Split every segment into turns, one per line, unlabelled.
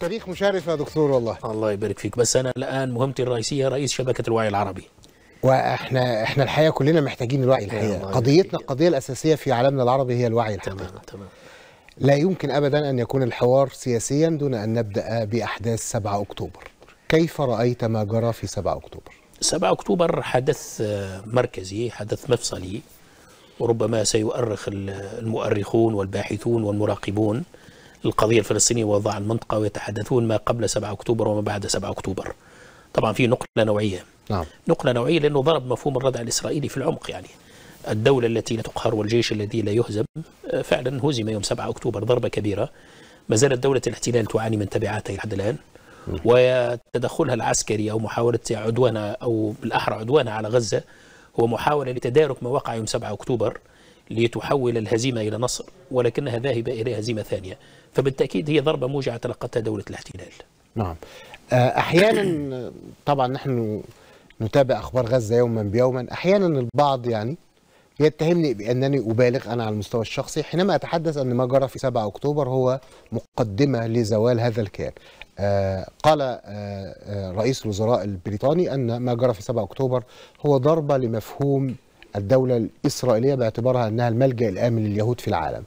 تاريخ مشرف يا دكتور والله الله يبارك فيك بس انا الان مهمتي الرئيسيه رئيس شبكه الوعي العربي
واحنا احنا الحقيقه كلنا محتاجين الوعي الحقيقه قضيتنا القضيه الاساسيه في عالمنا العربي هي الوعي الحقيقي تمام تمام لا يمكن ابدا ان يكون الحوار سياسيا دون ان نبدا باحداث 7 اكتوبر كيف رايت ما جرى في 7 اكتوبر
7 اكتوبر حدث آه، مركزي حدث مفصلي وربما سيؤرخ المؤرخون والباحثون والمراقبون القضية الفلسطينية ووضع المنطقة ويتحدثون ما قبل 7 أكتوبر وما بعد 7 أكتوبر طبعا في نقلة نوعية نعم. نقلة نوعية لأنه ضرب مفهوم الردع الإسرائيلي في العمق يعني الدولة التي لا تقهر والجيش الذي لا يهزم آه، فعلا هزم يوم 7 أكتوبر ضربة كبيرة ما زالت دولة الاحتلال تعاني من تبعاتها لحد الآن وتدخلها العسكري أو محاولة عدوانها أو بالأحرى عدوانها على غزة هو محاولة لتدارك ما وقع يوم 7 أكتوبر لتحول الهزيمة إلى نصر ولكنها ذاهبة إلى هزيمة ثانية فبالتاكيد هي ضربه موجعه تلقتها دوله الاحتلال. نعم. آه، احيانا طبعا نحن نتابع
اخبار غزه يوما بيوما، احيانا البعض يعني يتهمني بانني ابالغ انا على المستوى الشخصي حينما اتحدث ان ما جرى في 7 اكتوبر هو مقدمه لزوال هذا الكيان. آه، قال آه، رئيس الوزراء البريطاني ان ما جرى في 7 اكتوبر هو ضربه لمفهوم الدولة الإسرائيلية باعتبارها أنها الملجأ الآمن لليهود في العالم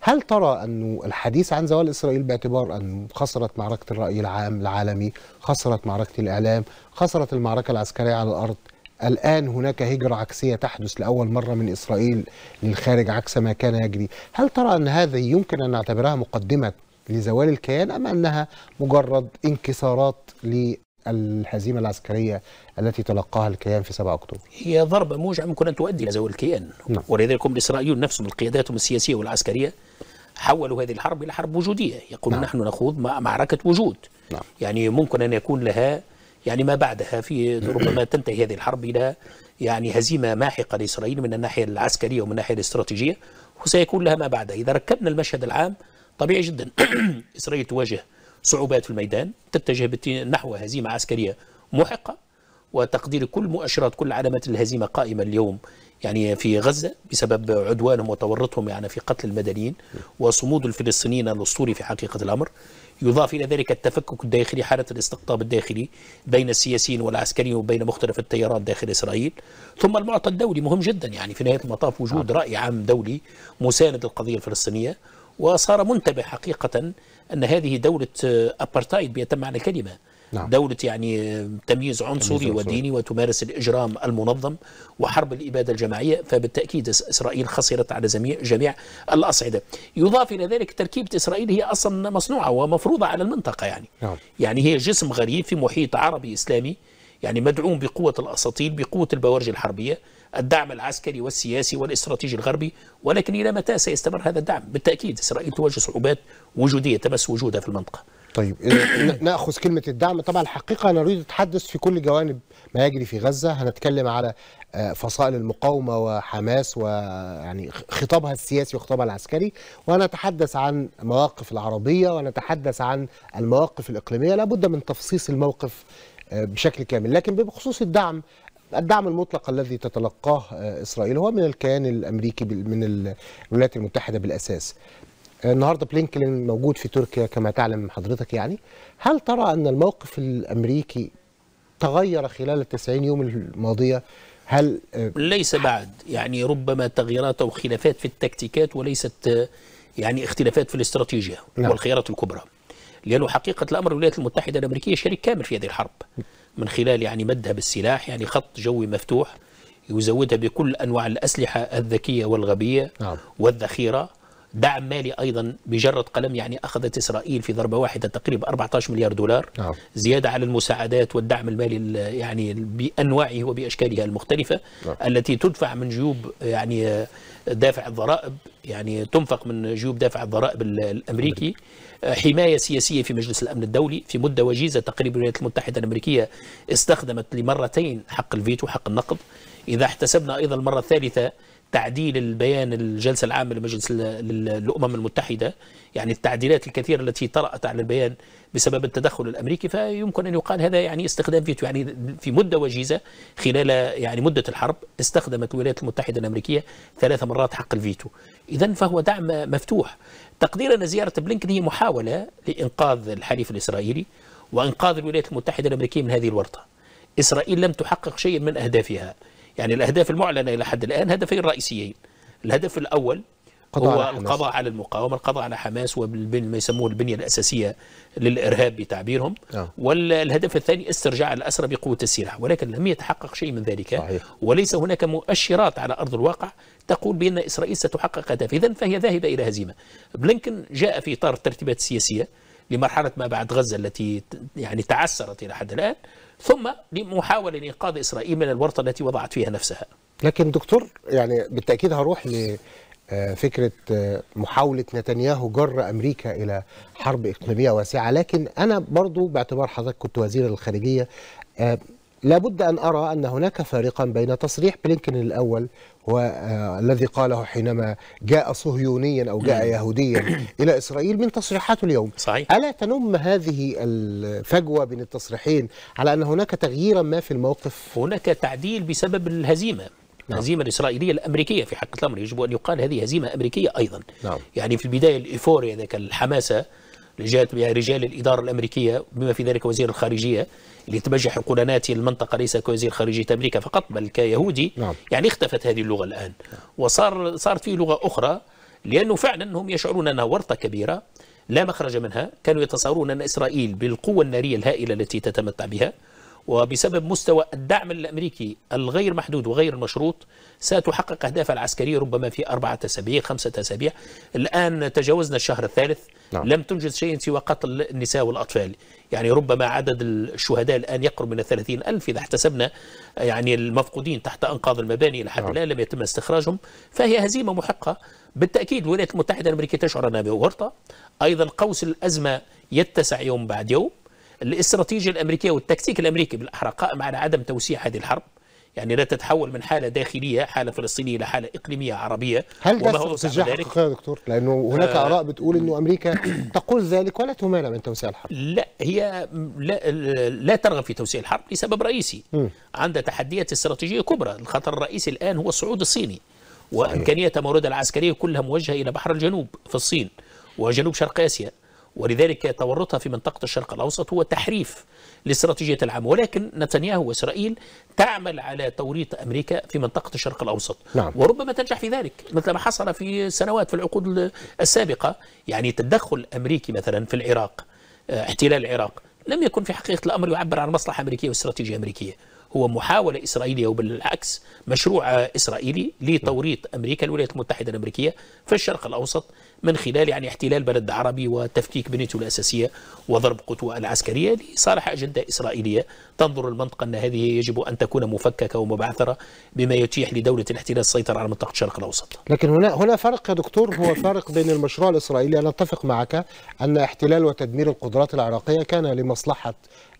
هل ترى أن الحديث عن زوال إسرائيل باعتبار أن خسرت معركة الرأي العام العالمي خسرت معركة الإعلام خسرت المعركة العسكرية على الأرض الآن هناك هجرة عكسية تحدث لأول مرة من إسرائيل للخارج عكس ما كان يجري هل ترى أن هذه يمكن أن نعتبرها مقدمة لزوال الكيان أم أنها مجرد انكسارات الهزيمة العسكرية التي تلقاها الكيان في 7 أكتوبر
هي ضربة موجعة ممكن أن تؤدي إلى زوال الكيان نعم. ولذلك هم الإسرائيليون نفسهم القيادات السياسية والعسكرية حولوا هذه الحرب إلى حرب وجودية يقول نعم. نحن نخوض معركة وجود نعم. يعني ممكن أن يكون لها يعني ما بعدها في ربما تنتهي هذه الحرب إلى يعني هزيمة ماحقة لإسرائيل من الناحية العسكرية ومن الناحية الاستراتيجية وسيكون لها ما بعدها إذا ركبنا المشهد العام طبيعي جدا إسرائيل تواجه صعوبات في الميدان تتجه نحو هزيمة عسكرية محقة وتقدير كل مؤشرات كل علامات الهزيمة قائمة اليوم يعني في غزة بسبب عدوانهم وتورطهم يعني في قتل المدنيين وصمود الفلسطينيين الأسطوري في حقيقة الأمر يضاف إلى ذلك التفكك الداخلي حالة الاستقطاب الداخلي بين السياسيين والعسكريين وبين مختلف التيارات داخل إسرائيل ثم المعطى الدولي مهم جدا يعني في نهاية المطاف وجود نعم. رأي عام دولي مساند للقضية الفلسطينية وصار منتبه حقيقة أن هذه دولة أبارتايد آه، بيتم معنى الكلمة نعم. دولة يعني آه، تمييز عنصري عنصري وديني وتمارس الإجرام المنظم وحرب الإبادة الجماعية فبالتأكيد إسرائيل خسرت على جميع الأصعدة يضاف إلى ذلك تركيبة إسرائيل هي أصلا مصنوعة ومفروضة على المنطقة يعني نعم. يعني هي جسم غريب في محيط عربي إسلامي يعني مدعوم بقوة الأساطيل بقوة البوارج الحربية الدعم العسكري والسياسي والاستراتيجي الغربي ولكن إلى متى سيستمر هذا الدعم بالتأكيد إسرائيل تواجه صعوبات وجودية تمس وجودها في المنطقة طيب إيه، ناخذ كلمه الدعم طبعا الحقيقه نريد نتحدث في كل جوانب ما يجري في غزه
هنتكلم على آه، فصائل المقاومه وحماس ويعني خطابها السياسي وخطابها العسكري ونتحدث عن مواقف العربيه ونتحدث عن المواقف الاقليميه لابد من تفصيص الموقف آه، بشكل كامل لكن بخصوص الدعم الدعم المطلق الذي تتلقاه آه، اسرائيل هو من الكيان الامريكي من الولايات المتحده بالاساس آه، النهارده بلينكلين موجود في تركيا كما تعلم حضرتك يعني هل ترى ان الموقف الامريكي تغير خلال التسعين يوم الماضيه
هل آه، ليس بعد يعني ربما تغييرات او خلافات في التكتيكات وليست يعني اختلافات في الاستراتيجيه نعم. والخيارات الكبرى لانه حقيقه الامر الولايات المتحده الامريكيه شريك كامل في هذه الحرب من خلال يعني مدها بالسلاح يعني خط جوي مفتوح يزودها بكل أنواع الأسلحة الذكية والغبية نعم. والذخيرة دعم مالي أيضا بجرة قلم يعني أخذت إسرائيل في ضربة واحدة تقريبا 14 مليار دولار نعم. زيادة على المساعدات والدعم المالي يعني بأنواعه وبأشكالها المختلفة نعم. التي تدفع من جيوب يعني آه، دافع الضرائب يعني تنفق من جيوب دافع الضرائب الأمريكي نعم. حماية سياسية في مجلس الأمن الدولي في مدة وجيزة تقريبا الولايات المتحدة الأمريكية استخدمت لمرتين حق الفيتو حق النقض إذا احتسبنا أيضا المرة الثالثة تعديل البيان الجلسه العامه لمجلس الامم المتحده يعني التعديلات الكثيره التي طرات على البيان بسبب التدخل الامريكي فيمكن ان يقال هذا يعني استخدام فيتو يعني في مده وجيزه خلال يعني مده الحرب استخدمت الولايات المتحده الامريكيه ثلاث مرات حق الفيتو اذا فهو دعم مفتوح تقدير ان زياره بلينكن هي محاوله لانقاذ الحليف الاسرائيلي وانقاذ الولايات المتحده الامريكيه من هذه الورطه اسرائيل لم تحقق شيئا من اهدافها يعني الأهداف المعلنة إلى حد الآن هدفين رئيسيين الهدف الأول هو على القضاء على المقاومة القضاء على حماس وما يسموه البنية الأساسية للإرهاب بتعبيرهم آه. والهدف الثاني استرجاع الأسرى بقوة السلاح ولكن لم يتحقق شيء من ذلك صحيح. وليس هناك مؤشرات على أرض الواقع تقول بأن إسرائيل ستحقق هدف إذا فهي ذاهبة إلى هزيمة بلينكن جاء في إطار الترتيبات السياسية لمرحلة ما بعد غزة التي يعني تعسرت إلى حد الآن ثم لمحاولة إنقاذ إسرائيل من الورطة التي وضعت فيها نفسها
لكن دكتور يعني بالتأكيد هروح ل آه، فكرة آه، محاولة نتنياهو جر أمريكا إلى حرب إقليمية واسعة لكن أنا برضو باعتبار حضرتك كنت وزير الخارجية آه، لابد أن أرى أن هناك فارقا بين تصريح بلينكن الأول والذي قاله حينما جاء صهيونيا أو جاء يهوديا إلى إسرائيل من تصريحاته اليوم صحيح. ألا تنم هذه
الفجوة بين التصريحين على أن هناك تغييرا ما في الموقف هناك تعديل بسبب الهزيمة نعم. الهزيمة الإسرائيلية الأمريكية في حق الأمر يجب أن يقال هذه هزيمة أمريكية أيضا نعم. يعني في البداية الإيفوريا ذاك الحماسة رجال رجال الإدارة الأمريكية بما في ذلك وزير الخارجية اللي تبجح حقنات المنطقة ليس كوزير خارجية أمريكا فقط بل كيهودي نعم. يعني اختفت هذه اللغة الآن وصار صارت فيه لغة أخرى لأنه فعلا هم يشعرون أنها ورطة كبيرة لا مخرج منها كانوا يتصورون أن إسرائيل بالقوة النارية الهائلة التي تتمتع بها وبسبب مستوى الدعم الأمريكي الغير محدود وغير المشروط ستحقق أهدافها العسكرية ربما في أربعة أسابيع خمسة أسابيع الآن تجاوزنا الشهر الثالث نعم. لم تنجز شيئا سوى قتل النساء والأطفال يعني ربما عدد الشهداء الآن يقرب من الثلاثين ألف إذا احتسبنا يعني المفقودين تحت أنقاض المباني حد الآن نعم. لم يتم استخراجهم فهي هزيمة محقة بالتأكيد الولايات المتحدة الأمريكية تشعر أنها بورطة أيضا قوس الأزمة يتسع يوم بعد يوم الاستراتيجية الأمريكية والتكتيك الأمريكي بالأحرى قائم على عدم توسيع هذه الحرب يعني لا تتحول من حالة داخلية حالة فلسطينية إلى حالة إقليمية عربية هل ده استراتيجية حقيقية
يا دكتور؟ لأنه هناك آه آراء بتقول أنه أمريكا تقول ذلك ولا تمانع من توسيع الحرب
لا هي لا, لا ترغب في توسيع الحرب لسبب رئيسي عندها تحديات استراتيجية كبرى الخطر الرئيسي الآن هو الصعود الصيني وإمكانية موردها العسكرية كلها موجهة إلى بحر الجنوب في الصين وجنوب شرق آسيا ولذلك تورطها في منطقة الشرق الأوسط هو تحريف لاستراتيجية العام ولكن نتنياهو وإسرائيل تعمل على توريط أمريكا في منطقة الشرق الأوسط نعم. وربما تنجح في ذلك مثل ما حصل في سنوات في العقود السابقة يعني تدخل الأمريكي مثلا في العراق آه، احتلال العراق لم يكن في حقيقة الأمر يعبر عن مصلحة أمريكية واستراتيجية أمريكية هو محاولة إسرائيلية وبالعكس مشروع إسرائيلي لتوريط أمريكا الولايات المتحدة الأمريكية في الشرق الأوسط من خلال يعني احتلال بلد عربي وتفكيك بنيته الأساسية وضرب قطوة العسكرية لصالح أجندة إسرائيلية تنظر المنطقة أن هذه يجب أن تكون مفككة ومبعثرة بما يتيح لدولة الاحتلال السيطرة على منطقة الشرق الأوسط
لكن هنا هنا فرق يا دكتور هو فرق بين المشروع الإسرائيلي أنا أتفق معك أن احتلال وتدمير القدرات العراقية كان لمصلحة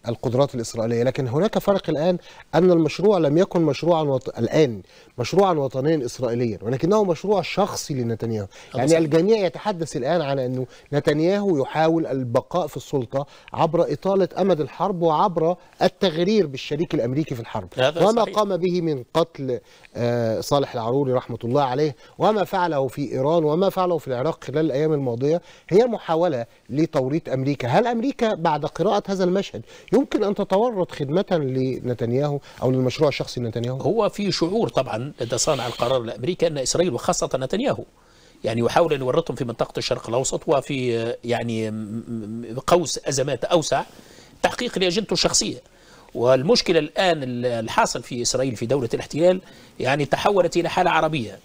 القدرات الإسرائيلية لكن هناك فرق الآن أن المشروع لم يكن مشروعا وط... الآن مشروعا وطنيا إسرائيليا ولكنه مشروع شخصي لنتنياهو يعني الجميع يتحدث الآن على أنه نتنياهو يحاول البقاء في السلطة عبر إطالة أمد الحرب وعبر التغرير بالشريك الأمريكي في الحرب وما صحيح. قام به من قتل آه، صالح العروري رحمة الله عليه وما فعله في إيران وما فعله في العراق خلال الأيام الماضية هي محاولة لتوريط أمريكا هل أمريكا بعد قراءة هذا المشهد يمكن ان تتورط خدمه لنتنياهو او للمشروع الشخصي لنتنياهو؟
هو في شعور طبعا لدى صانع القرار الامريكي ان اسرائيل وخاصه نتنياهو يعني يحاول ان يورطهم في منطقه الشرق الاوسط وفي يعني قوس ازمات اوسع تحقيق لاجنته الشخصيه. والمشكلة الآن الحاصل في إسرائيل في دولة الاحتلال يعني تحولت إلى حالة عربية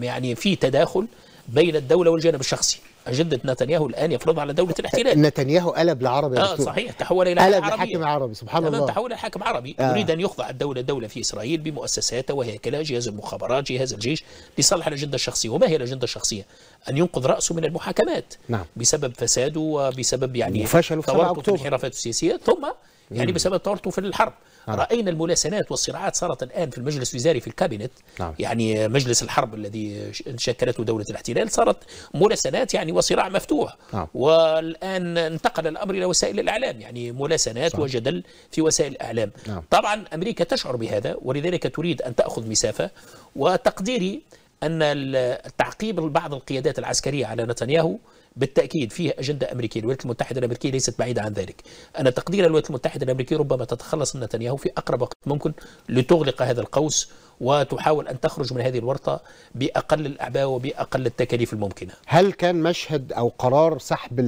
يعني في تداخل بين الدولة والجانب الشخصي أجندة نتنياهو الآن يفرضها على دولة الاحتلال نتنياهو قلب لعربي آه صحيح تحول إلى قلب لحاكم عربي سبحان الله تحول إلى حاكم عربي آه. يريد أن يخضع الدولة دولة في إسرائيل بمؤسساتها وهيكلها جهاز المخابرات جهاز الجيش لصالح الأجندة الشخصية وما هي الأجندة الشخصية ان ينقذ راسه من المحاكمات نعم. بسبب فساده وبسبب يعني وفشله في الانحرافات انحرافاته السياسيه ثم يعني بسبب طورته في الحرب نعم. راينا الملاسنات والصراعات صارت الان في المجلس الوزاري في الكابينت نعم. يعني مجلس الحرب الذي شكلته دوله الاحتلال صارت ملاسنات يعني وصراع مفتوح نعم. والان انتقل الامر الى وسائل الاعلام يعني ملاسنات صح. وجدل في وسائل الاعلام نعم. طبعا امريكا تشعر بهذا ولذلك تريد ان تاخذ مسافه وتقديري أن تعقيب بعض القيادات العسكرية على نتنياهو بالتأكيد فيه أجندة أمريكية الولايات المتحدة الأمريكية ليست بعيدة عن ذلك أنا تقدير الولايات المتحدة الأمريكية ربما تتخلص من نتنياهو في أقرب وقت ممكن لتغلق هذا القوس وتحاول أن تخرج من هذه الورطة بأقل الأعباء وبأقل التكاليف الممكنة
هل كان مشهد أو قرار سحب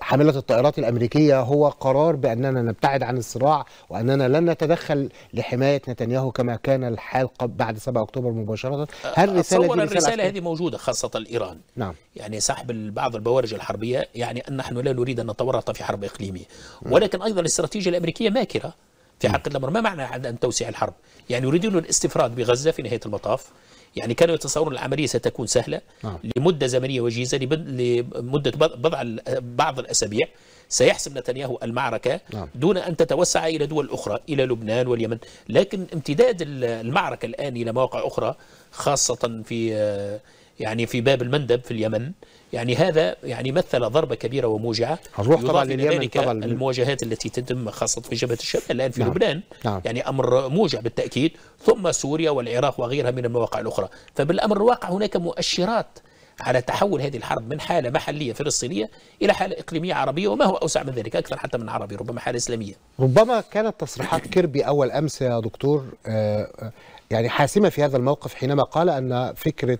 حاملة الطائرات الأمريكية هو قرار بأننا نبتعد عن الصراع وأننا لن نتدخل لحماية نتنياهو كما كان الحال بعد 7 أكتوبر مباشرة هل رسالة أتصور الرسالة هذه
موجودة خاصة الإيران نعم يعني سحب بعض البوارج الحربية يعني أن نحن لا نريد أن نتورط في حرب إقليمية نعم. ولكن أيضا الاستراتيجية الأمريكية ماكرة في نعم. حق الأمر ما معنى أن توسيع الحرب يعني يريدون الاستفراد بغزة في نهاية المطاف يعني كانوا يتصورون العملية ستكون سهلة نعم. لمدة زمنية وجيزة لمدة بضع بعض الأسابيع سيحسم نتنياهو المعركة نعم. دون أن تتوسع إلى دول أخرى إلى لبنان واليمن لكن امتداد المعركة الآن إلى مواقع أخرى خاصة في آه، يعني في باب المندب في اليمن يعني هذا يعني مثل ضربة كبيرة وموجعة هنروح طبعا لليمن طبعا المواجهات التي تتم خاصة في جبهة الشمال الآن في نعم. لبنان نعم. يعني أمر موجع بالتأكيد ثم سوريا والعراق وغيرها من المواقع الأخرى فبالأمر الواقع هناك مؤشرات على تحول هذه الحرب من حالة محلية فلسطينية إلى حالة إقليمية عربية وما هو أوسع من ذلك أكثر حتى من عربي ربما حالة إسلامية
ربما كانت تصريحات كيربي أول أمس يا دكتور آه، آه، يعني حاسمة في هذا الموقف حينما قال أن فكرة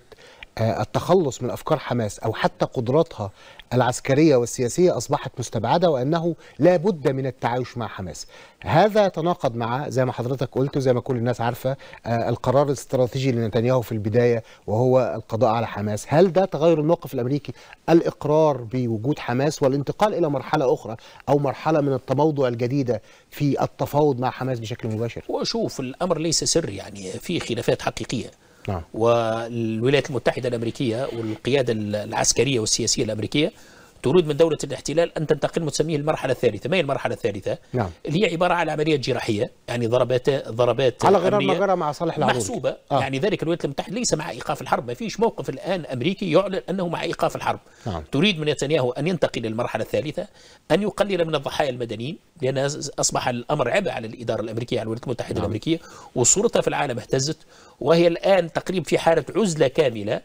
آه، التخلص من افكار حماس او حتى قدراتها العسكريه والسياسيه اصبحت مستبعده وانه لا بد من التعايش مع حماس هذا يتناقض مع زي ما حضرتك قلت وزي ما كل الناس عارفه آه، القرار الاستراتيجي لنتنياهو في البدايه وهو القضاء على حماس هل ده تغير الموقف الامريكي الاقرار بوجود حماس والانتقال الى مرحله اخرى او مرحله من التموضع الجديده في التفاوض مع حماس بشكل مباشر
وشوف الامر ليس سر يعني في خلافات حقيقيه نعم. والولايات المتحدة الأمريكية والقيادة العسكرية والسياسية الأمريكية تريد من دولة الاحتلال أن تنتقل تسميه المرحلة الثالثة ما هي المرحلة الثالثة نعم. اللي هي عبارة عن عملية جراحية يعني ضربات ضربات على غرار ما غرار مع صالح العروض محسوبة آه. يعني ذلك الولايات المتحدة ليس مع إيقاف الحرب ما فيش موقف الآن أمريكي يعلن أنه مع إيقاف الحرب نعم. تريد من نتنياهو أن ينتقل للمرحلة الثالثة أن يقلل من الضحايا المدنيين لأن أصبح الأمر عبء على الإدارة الأمريكية على الولايات المتحدة نعم. الأمريكية وصورتها في العالم اهتزت وهي الآن تقريبا في حالة عزلة كاملة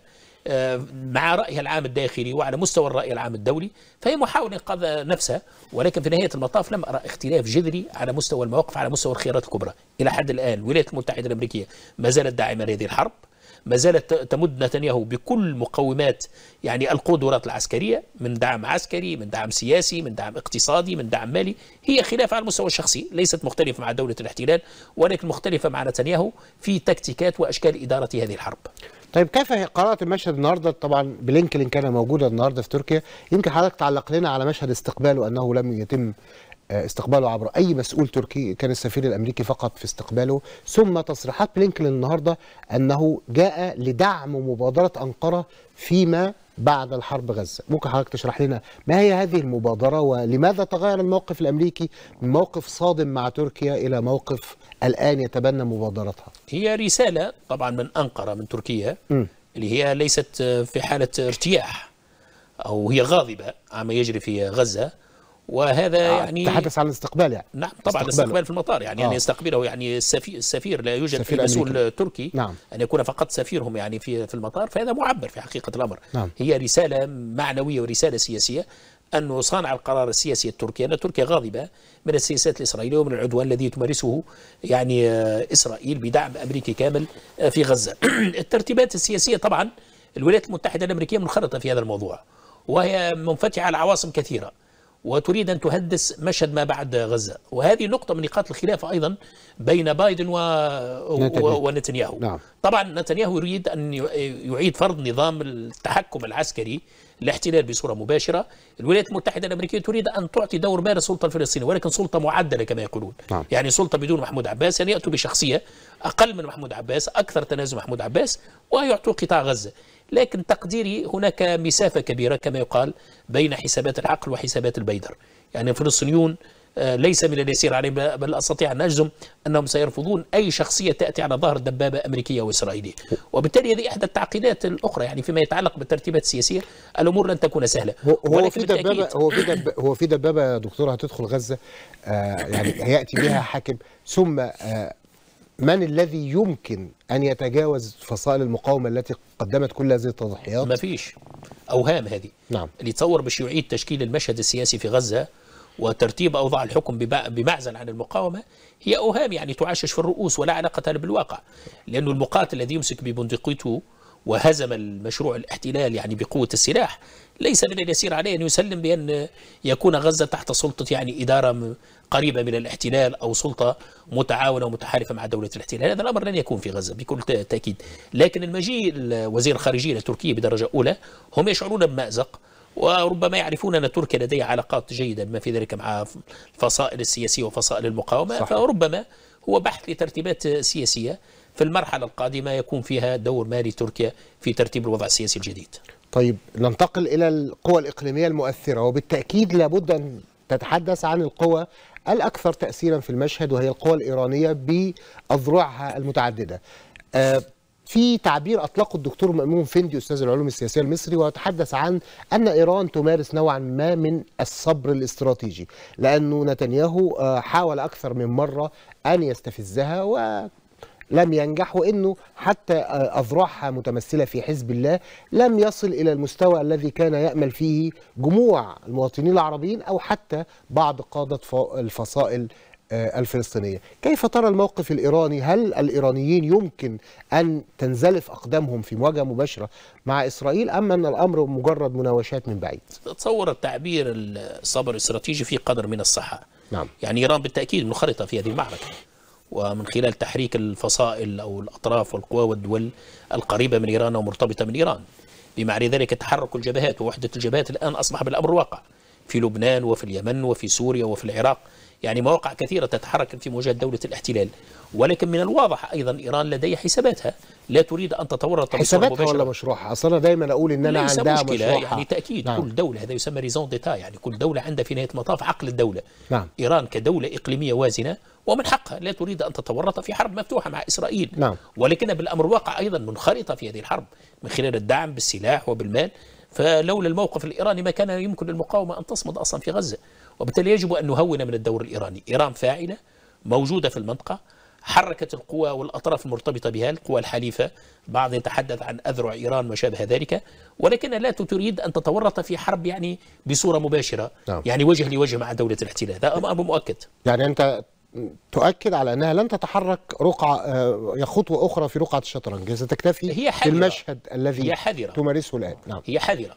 آه، مع رأيها العام الداخلي وعلى مستوى الرأي العام الدولي فهي محاولة إنقاذ نفسها ولكن في نهاية المطاف لم أرى اختلاف جذري على مستوى المواقف على مستوى الخيارات الكبرى إلى حد الآن الولايات المتحدة الأمريكية ما زالت داعمة لهذه الحرب ما زالت تمد نتنياهو بكل مقومات يعني القدرات العسكرية من دعم عسكري من دعم سياسي من دعم اقتصادي من دعم مالي هي خلاف على المستوى الشخصي ليست مختلفة مع دولة الاحتلال ولكن مختلفة مع نتنياهو في تكتيكات وأشكال إدارة هذه الحرب طيب كيف قرات المشهد
النهارده طبعا بلينكلين كان موجودا النهارده في تركيا يمكن حضرتك تعلق لنا على مشهد استقباله انه لم يتم آه، استقباله عبر اي مسؤول تركي كان السفير الامريكي فقط في استقباله ثم تصريحات بلينكلين النهارده انه جاء لدعم مبادره انقره فيما بعد الحرب غزه ممكن حضرتك تشرح لنا ما هي هذه المبادره ولماذا تغير الموقف الامريكي من موقف صادم مع تركيا الى موقف الآن
يتبنى مبادرتها هي رسالة طبعا من أنقرة من تركيا م. اللي هي ليست في حالة ارتياح أو هي غاضبة عما يجري في غزة
وهذا آه يعني تحدث عن الاستقبال يعني نعم طبعا الاستقبال
في المطار يعني, يعني آه. يعني يستقبله يعني السفير, السفير لا يوجد سفير في مسؤول تركي نعم. ان يكون فقط سفيرهم يعني في في المطار فهذا معبر في حقيقه الامر نعم. هي رساله معنويه ورساله سياسيه أنه صانع القرار السياسي التركي أن تركيا غاضبة من السياسات الإسرائيلية ومن العدوان الذي تمارسه يعني آه، إسرائيل بدعم أمريكي كامل آه، في غزة الترتيبات السياسية طبعا الولايات المتحدة الأمريكية منخرطة في هذا الموضوع وهي منفتحة على عواصم كثيرة وتريد أن تهندس مشهد ما بعد غزة وهذه نقطة من نقاط الخلاف أيضا بين بايدن و... نتنياهو. ونتنياهو نعم. طبعا نتنياهو يريد أن يعيد فرض نظام التحكم العسكري الاحتلال بصورة مباشرة الولايات المتحدة الأمريكية تريد أن تعطي دور ما للسلطة الفلسطينية ولكن سلطة معدلة كما يقولون نعم. يعني سلطة بدون محمود عباس يعني يأتوا بشخصية أقل من محمود عباس أكثر تنازل محمود عباس ويعطوا قطاع غزة لكن تقديري هناك مسافة كبيرة كما يقال بين حسابات العقل وحسابات البيدر يعني الفلسطينيون آه، ليس من اليسير عليهم بل استطيع ان اجزم انهم سيرفضون اي شخصيه تاتي على ظهر دبابه امريكيه واسرائيليه، وبالتالي هذه احدى التعقيدات الاخرى يعني فيما يتعلق بالترتيبات السياسيه الامور لن تكون سهله. هو في دبابه هو في
دبابه هو في دبابه يا دكتور هتدخل غزه آه يعني هياتي بها حاكم ثم آه من الذي يمكن أن يتجاوز فصائل المقاومة التي قدمت كل هذه
التضحيات؟ ما فيش أوهام هذه نعم اللي يتصور باش يعيد تشكيل المشهد السياسي في غزة وترتيب أوضاع الحكم بمعزل عن المقاومة هي أوهام يعني تعشش في الرؤوس ولا علاقة لها بالواقع لانه المقاتل الذي يمسك ببندقيته وهزم المشروع الاحتلال يعني بقوة السلاح ليس من اليسير عليه أن يسلم بأن يكون غزة تحت سلطة يعني إدارة قريبة من الاحتلال أو سلطة متعاونة ومتحالفة مع دولة الاحتلال هذا الأمر لن يكون في غزة بكل تأكيد لكن المجيء وزير الخارجية التركية بدرجة أولى هم يشعرون بمأزق وربما يعرفون أن تركيا لديها علاقات جيدة بما في ذلك مع الفصائل السياسية وفصائل المقاومة صحيح. فربما هو بحث لترتيبات سياسية في المرحلة القادمة يكون فيها دور مالي تركيا في ترتيب الوضع السياسي الجديد
طيب ننتقل إلى القوى الإقليمية المؤثرة وبالتأكيد لابد أن تتحدث عن القوى الأكثر تأثيرا في المشهد وهي القوى الإيرانية بأذرعها المتعددة آه، في تعبير أطلقه الدكتور مأمون فندي أستاذ العلوم السياسية المصري وتحدث عن أن إيران تمارس نوعا ما من الصبر الاستراتيجي لأنه نتنياهو آه، حاول أكثر من مرة أن يستفزها و لم ينجح وانه حتى اذرعها متمثله في حزب الله لم يصل الى المستوى الذي كان يامل فيه جموع المواطنين العربيين او حتى بعض قاده الفصائل آه، الفلسطينيه. كيف ترى الموقف الايراني؟ هل الايرانيين يمكن ان تنزلف اقدامهم في مواجهه مباشره مع اسرائيل ام ان الامر مجرد مناوشات من بعيد؟
اتصور التعبير الصبر الاستراتيجي فيه قدر من الصحه. نعم. يعني ايران بالتاكيد منخرطه في هذه المعركه. ومن خلال تحريك الفصائل أو الأطراف والقوى والدول القريبة من إيران ومرتبطة من إيران بمعنى ذلك تحرك الجبهات ووحدة الجبهات الآن أصبح بالأمر واقع في لبنان وفي اليمن وفي سوريا وفي العراق يعني مواقع كثيرة تتحرك في مواجهة دولة الاحتلال ولكن من الواضح أيضا إيران لديها حساباتها لا تريد أن تتورط حساباتها ولا
مشروعها أصلا دايما أقول إن أنا عندها مشكلة مشروحة. يعني
تأكيد نعم. كل دولة هذا يسمى ريزون ديتا يعني كل دولة عندها في نهاية المطاف عقل الدولة نعم. إيران كدولة إقليمية وازنة ومن حقها لا تريد أن تتورط في حرب مفتوحة مع إسرائيل نعم. ولكنها بالأمر واقع أيضا منخرطة في هذه الحرب من خلال الدعم بالسلاح وبالمال فلولا الموقف الإيراني ما كان يمكن للمقاومة أن تصمد أصلا في غزة وبالتالي يجب أن نهون من الدور الإيراني إيران فاعلة موجودة في المنطقة حركت القوى والأطراف المرتبطة بها القوى الحليفة بعض يتحدث عن أذرع إيران ما شابه ذلك ولكنها لا تريد أن تتورط في حرب يعني بصورة مباشرة نعم. يعني وجه لوجه مع دولة الاحتلال هذا أمر مؤكد يعني أنت
تؤكد على انها لن تتحرك رقعه آه، خطوه اخرى في رقعه الشطرنج ستكتفي هي بالمشهد الذي هي حذرة. تمارسه
الان نعم. هي حذره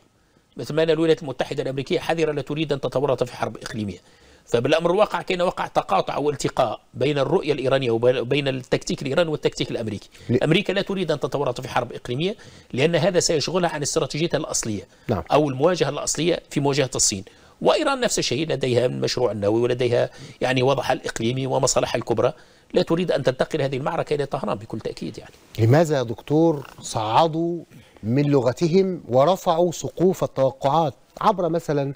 تتمنى الولايات المتحدة الأمريكية حذرة لا تريد أن تتورط في حرب إقليمية فبالأمر الواقع كان وقع تقاطع أو التقاء بين الرؤية الإيرانية وبين التكتيك الإيراني والتكتيك الأمريكي أمريكا لا تريد أن تتورط في حرب إقليمية لأن هذا سيشغلها عن استراتيجيتها الأصلية نعم. أو المواجهة الأصلية في مواجهة الصين وإيران نفس الشيء لديها المشروع النووي ولديها يعني وضعها الإقليمي ومصالحها الكبرى لا تريد أن تنتقل هذه المعركة إلى طهران بكل تأكيد يعني
لماذا دكتور صعدوا من لغتهم ورفعوا سقوف التوقعات عبر مثلا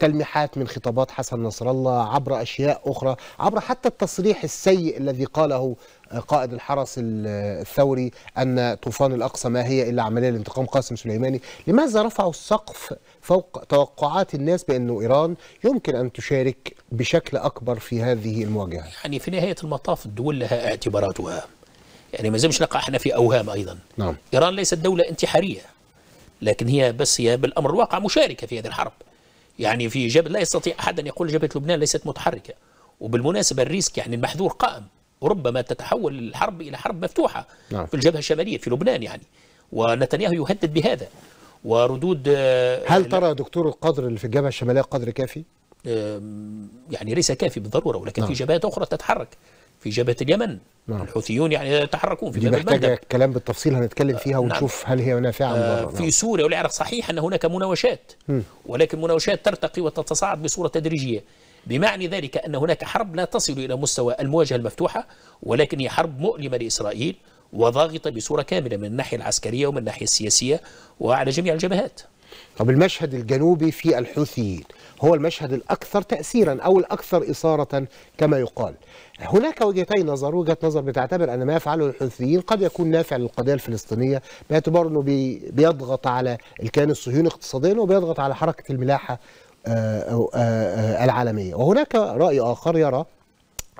تلميحات آه، من خطابات حسن نصر الله عبر أشياء أخرى عبر حتى التصريح السيء الذي قاله آه، قائد الحرس آه، الثوري أن طوفان الأقصى ما هي إلا عملية لانتقام قاسم سليماني لماذا رفعوا السقف فوق توقعات الناس بأنه إيران يمكن أن تشارك بشكل أكبر في هذه المواجهة
يعني في نهاية المطاف الدول لها اعتباراتها يعني ما لازمش نقع احنا في اوهام ايضا نعم. ايران ليست دوله انتحاريه لكن هي بس هي بالامر الواقع مشاركه في هذه الحرب يعني في جبهه لا يستطيع احد ان يقول جبهه لبنان ليست متحركه وبالمناسبه الريسك يعني المحذور قائم وربما تتحول الحرب الى حرب مفتوحه نعم. في الجبهه الشماليه في لبنان يعني ونتنياهو يهدد بهذا وردود آه، هل ترى دكتور القدر اللي في الجبهه الشماليه قدر كافي؟ يعني ليس كافي بالضروره ولكن نعم. في جبهات اخرى تتحرك في جبهه اليمن نعم. الحوثيون يعني يتحركون في جبهه محتاجه
الكلام بالتفصيل هنتكلم فيها آه، ونشوف نعم. هل هي نافعه آه في نعم.
سوريا والعراق صحيح ان هناك مناوشات ولكن مناوشات ترتقي وتتصاعد بصوره تدريجيه بمعنى ذلك ان هناك حرب لا تصل الى مستوى المواجهه المفتوحه ولكن هي حرب مؤلمه لاسرائيل وضاغطه بصوره كامله من الناحيه العسكريه ومن الناحيه السياسيه وعلى جميع الجبهات. طب المشهد الجنوبي في الحوثيين هو المشهد الأكثر
تأثيرا أو الأكثر إثارة كما يقال هناك وجهتي نظر وجهة نظر بتعتبر أن ما يفعله الحوثيين قد يكون نافع للقضية الفلسطينية باعتبار أنه بيضغط على الكيان الصهيوني اقتصاديا وبيضغط على حركة الملاحة آه، آه، آه، العالمية وهناك رأي آخر يرى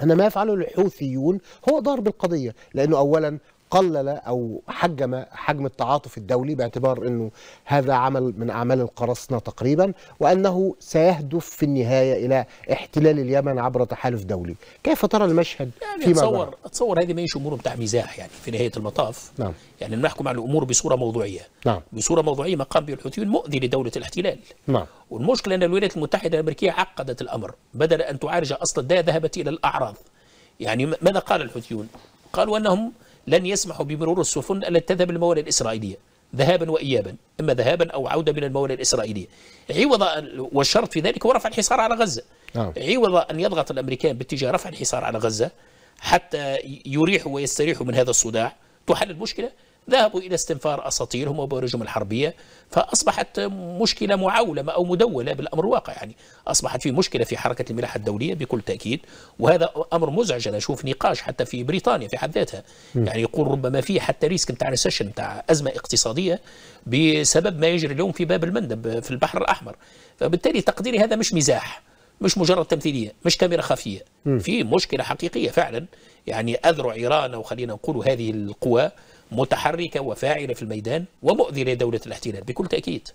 أن ما يفعله الحوثيون هو ضرب القضية لأنه أولا قلل او حجم حجم التعاطف الدولي باعتبار انه هذا عمل من اعمال القراصنه تقريبا وانه سيهدف في النهايه الى احتلال اليمن عبر تحالف دولي كيف ترى المشهد يعني فيما اتصور بعد؟
اتصور هذه ما هيش امور بتاع مزاح يعني في نهايه المطاف نعم يعني نحكم على الامور بصوره موضوعيه نعم بصوره موضوعيه ما قام به مؤذي لدوله الاحتلال نعم والمشكله ان الولايات المتحده الامريكيه عقدت الامر بدل ان تعالج اصل الداء ذهبت الى الاعراض يعني ماذا قال الحوثيون؟ قالوا انهم لن يسمحوا بمرور السفن التي تذهب للموانئ الإسرائيلية ذهابا وإيابا إما ذهابا أو عودة من الموانئ الإسرائيلية عوض والشرط في ذلك هو رفع الحصار على غزة نعم. عوض أن يضغط الأمريكان باتجاه رفع الحصار على غزة حتى يريحوا ويستريحوا من هذا الصداع تحل المشكلة ذهبوا إلى استنفار أساطيرهم وبرجهم الحربية فأصبحت مشكلة معولمة أو مدولة بالأمر الواقع يعني أصبحت في مشكلة في حركة الملاحة الدولية بكل تأكيد وهذا أمر مزعج أنا أشوف نقاش حتى في بريطانيا في حد ذاتها يعني يقول ربما في حتى ريسك بتاع ريسيشن بتاع أزمة اقتصادية بسبب ما يجري اليوم في باب المندب في البحر الأحمر فبالتالي تقديري هذا مش مزاح مش مجرد تمثيليه مش كاميرا خفيه م. في مشكله حقيقيه فعلا يعني اذرع ايران او خلينا نقول هذه القوى متحركه وفاعله في الميدان ومؤذي لدوله الاحتلال بكل تاكيد.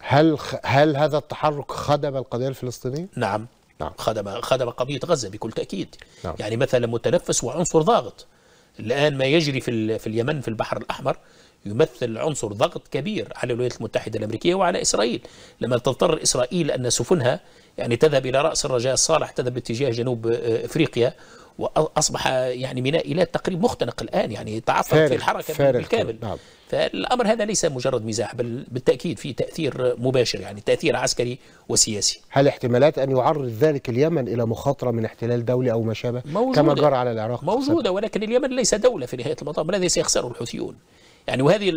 هل خ... هل هذا التحرك خدم القضيه الفلسطينيه؟ نعم نعم خدم خدم قضيه غزه بكل تاكيد. نعم. يعني مثلا متنفس وعنصر ضاغط. الان ما يجري في ال... في اليمن في البحر الاحمر يمثل عنصر ضغط كبير على الولايات المتحده الامريكيه وعلى اسرائيل، لما تضطر اسرائيل ان سفنها يعني تذهب الى راس الرجاء الصالح تذهب باتجاه جنوب آه، آه، افريقيا واصبح يعني ميناء ايلات تقريبا مختنق الان يعني تعثر في الحركه فارغ بالكامل نعم. فالامر هذا ليس مجرد مزاح بل بالتاكيد في تاثير مباشر يعني تاثير عسكري وسياسي هل احتمالات ان يعرض
ذلك اليمن الى مخاطره من احتلال دولي او ما شابه كما جرى على العراق
موجوده سبق. ولكن اليمن ليس دوله في نهايه المطاف الذي سيخسره الحوثيون يعني وهذه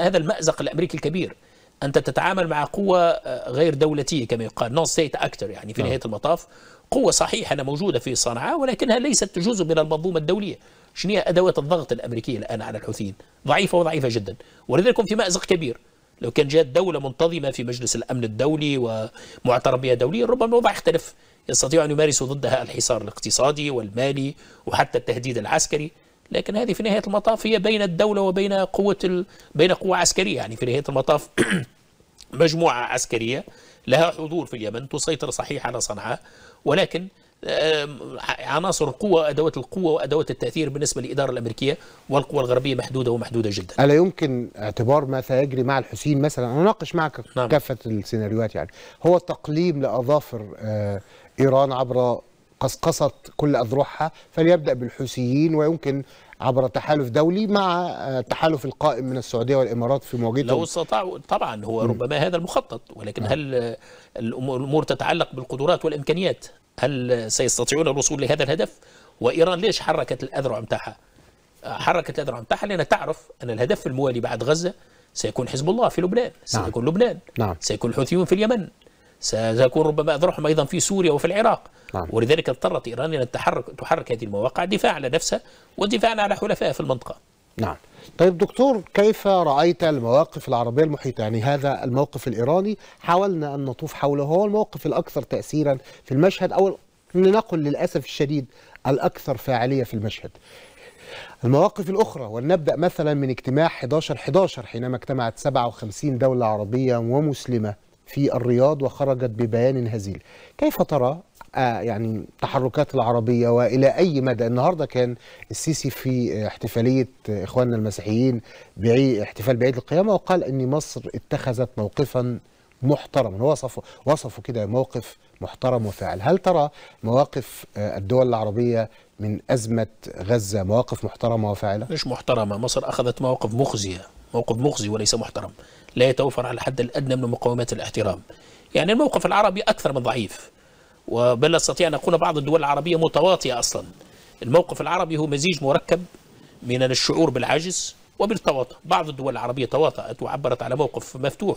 هذا المازق الامريكي الكبير انت تتعامل مع قوه آه، غير دولتيه كما يقال نون ستيت اكتر يعني في نعم. نهايه المطاف قوة صحيحة أنا موجودة في صنعاء ولكنها ليست جزء من المنظومة الدولية شنو هي أدوات الضغط الأمريكية الآن على الحوثيين ضعيفة وضعيفة جدا ولذلك هم في مأزق كبير لو كان جاءت دولة منتظمة في مجلس الأمن الدولي ومعترف بها دوليا ربما الوضع يختلف يستطيعوا أن يمارسوا ضدها الحصار الاقتصادي والمالي وحتى التهديد العسكري لكن هذه في نهاية المطاف هي بين الدولة وبين قوة ال... بين قوة عسكرية يعني في نهاية المطاف مجموعة عسكرية لها حضور في اليمن تسيطر صحيح على صنعاء ولكن عناصر القوة أدوات القوة وأدوات التأثير بالنسبة للإدارة الأمريكية والقوى الغربية محدودة ومحدودة جدا
ألا يمكن اعتبار ما سيجري مع الحسين مثلا أنا أناقش معك نعم. كافة السيناريوهات يعني هو تقليم لأظافر آه، إيران عبر قصقصت كل أذرعها فليبدأ بالحوثيين ويمكن عبر تحالف دولي مع التحالف آه، القائم من السعوديه والامارات في مواجهته لو
استطاعوا طبعا هو ربما هذا المخطط ولكن نعم. هل الامور تتعلق بالقدرات والامكانيات هل سيستطيعون الوصول لهذا الهدف وايران ليش حركت الاذرع بتاعها آه، حركت الاذرع بتاعها لانها تعرف ان الهدف الموالي بعد غزه سيكون حزب الله في لبنان نعم. سيكون لبنان نعم. سيكون الحوثيون في اليمن ستكون ربما أذرعهم أيضا في سوريا وفي العراق نعم. ولذلك اضطرت إيران إلى التحرك تحرك هذه المواقع دفاعا على نفسها ودفاعا على حلفائها في المنطقة
نعم طيب دكتور كيف رأيت المواقف العربية المحيطة يعني هذا الموقف الإيراني حاولنا أن نطوف حوله هو الموقف الأكثر تأثيرا في المشهد أو لنقل للأسف الشديد الأكثر فاعلية في المشهد المواقف الأخرى ولنبدأ مثلا من اجتماع 11-11 حينما اجتمعت 57 دولة عربية ومسلمة في الرياض وخرجت ببيان هزيل كيف ترى آه، يعني تحركات العربية وإلى أي مدى النهاردة كان السيسي في آه، احتفالية آه، إخواننا المسيحيين بعيد احتفال بعيد القيامة وقال أن مصر اتخذت موقفا محترما هو وصفه, وصفه كده موقف محترم وفاعل هل ترى مواقف الدول العربية من أزمة غزة مواقف محترمة
وفاعلة؟ مش محترمة مصر أخذت مواقف مخزية موقف مخزي وليس محترم لا يتوفر على الحد الأدنى من مقومات الاحترام يعني الموقف العربي أكثر من ضعيف وبل أستطيع أن أقول بعض الدول العربية متواطئة أصلا الموقف العربي هو مزيج مركب من الشعور بالعجز وبالتواطؤ بعض الدول العربية تواطأت وعبرت على موقف مفتوح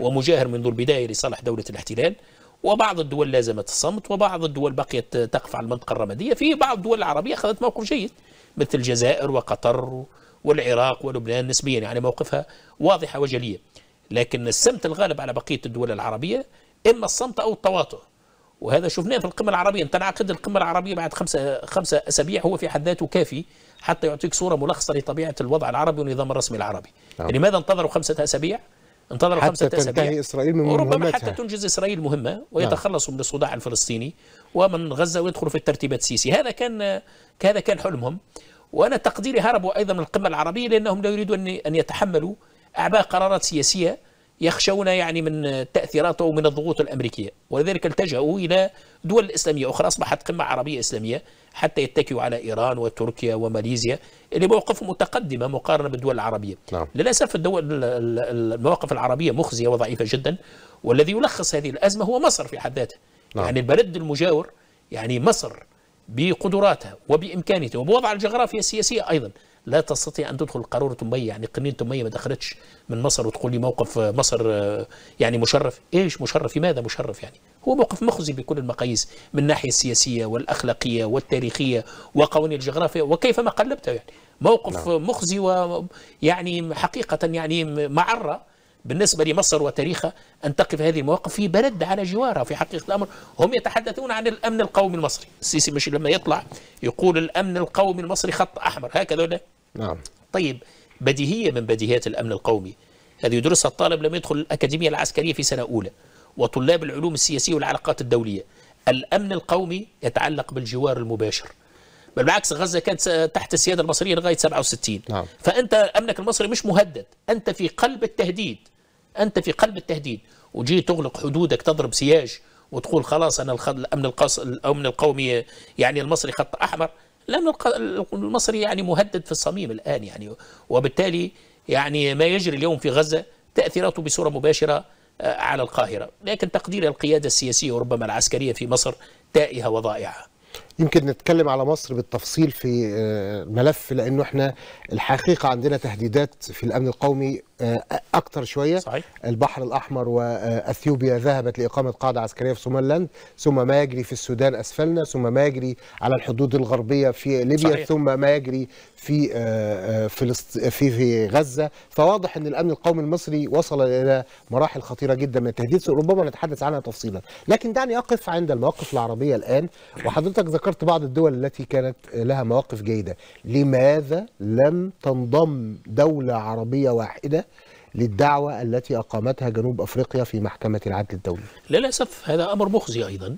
ومجاهر منذ البداية لصالح دولة الاحتلال وبعض الدول لازمت الصمت وبعض الدول بقيت تقف على المنطقة الرمادية في بعض الدول العربية أخذت موقف جيد مثل الجزائر وقطر والعراق ولبنان نسبيا يعني موقفها واضحة وجلية لكن السمت الغالب على بقية الدول العربية إما الصمت أو التواطؤ وهذا شفناه في القمة العربية تنعقد القمة العربية بعد خمسة, خمسة أسابيع هو في حد ذاته كافي حتى يعطيك صورة ملخصة لطبيعة الوضع العربي والنظام الرسمي العربي أوه. نعم. لماذا يعني انتظروا خمسة أسابيع؟ انتظروا خمسة أسابيع حتى تنتهي إسرائيل من وربما مهمتها. حتى تنجز إسرائيل مهمة ويتخلصوا نعم. من الصداع الفلسطيني ومن غزة ويدخلوا في الترتيبات السيسي هذا كان هذا كان حلمهم وأنا تقديري هربوا أيضا من القمة العربية لأنهم لا يريدوا أن يتحملوا أعباء قرارات سياسية يخشون يعني من تأثيراته ومن الضغوط الأمريكية ولذلك التجأوا إلى دول إسلامية أخرى أصبحت قمة عربية إسلامية حتى يتكئوا على إيران وتركيا وماليزيا اللي موقف متقدمة مقارنة بالدول العربية نعم. للأسف الدول المواقف العربية مخزية وضعيفة جدا والذي يلخص هذه الأزمة هو مصر في حد ذاتها نعم. يعني البلد المجاور يعني مصر بقدراتها وبامكانيتها وبوضع الجغرافيا السياسية أيضا لا تستطيع ان تدخل قاروره تميه يعني قنين تميه ما دخلتش من مصر وتقول لي موقف آه، مصر آه، يعني مشرف ايش مشرف لماذا مشرف يعني هو موقف مخزي بكل المقاييس من الناحيه السياسيه والاخلاقيه والتاريخيه وقوانين الجغرافيا وكيف ما قلبته يعني موقف نعم. مخزي ويعني حقيقه يعني معره بالنسبة لمصر وتاريخها أن تقف هذه المواقف في برد على جوارها في حقيقة الأمر هم يتحدثون عن الأمن القومي المصري السيسي مش لما يطلع يقول الأمن القومي المصري خط أحمر هكذا ولا نعم طيب بديهية من بديهيات الأمن القومي هذه يدرسها الطالب لما يدخل الأكاديمية العسكرية في سنة أولى وطلاب العلوم السياسية والعلاقات الدولية الأمن القومي يتعلق بالجوار المباشر بل بالعكس غزة كانت تحت السيادة المصرية لغاية 67 نعم. فأنت أمنك المصري مش مهدد أنت في قلب التهديد أنت في قلب التهديد وجي تغلق حدودك تضرب سياج وتقول خلاص أنا الأمن القص الأمن القومي يعني المصري خط أحمر لأن المصري يعني مهدد في الصميم الآن يعني وبالتالي يعني ما يجري اليوم في غزة تأثيراته بصورة مباشرة آه، على القاهرة لكن تقدير القيادة السياسية وربما العسكرية في مصر تائهة وضائعة
يمكن نتكلم على مصر بالتفصيل في الملف آه، لانه احنا الحقيقه عندنا تهديدات في الامن القومي آه، اكتر شويه صحيح. البحر الاحمر واثيوبيا ذهبت لاقامه قاعده عسكريه في سومالند ثم ما يجري في السودان اسفلنا ثم ما يجري على الحدود الغربيه في ليبيا صحيح. ثم ما يجري في آه، آه، فلسط... في في غزه فواضح ان الامن القومي المصري وصل الى مراحل خطيره جدا من التهديد ربما نتحدث عنها تفصيلا لكن دعني اقف عند المواقف العربيه الان وحضرتك ذكرت بعض الدول التي كانت لها مواقف جيده لماذا لم تنضم دوله عربيه واحده للدعوة التي أقامتها جنوب أفريقيا في محكمة العدل الدولي
للأسف هذا أمر مخزي أيضا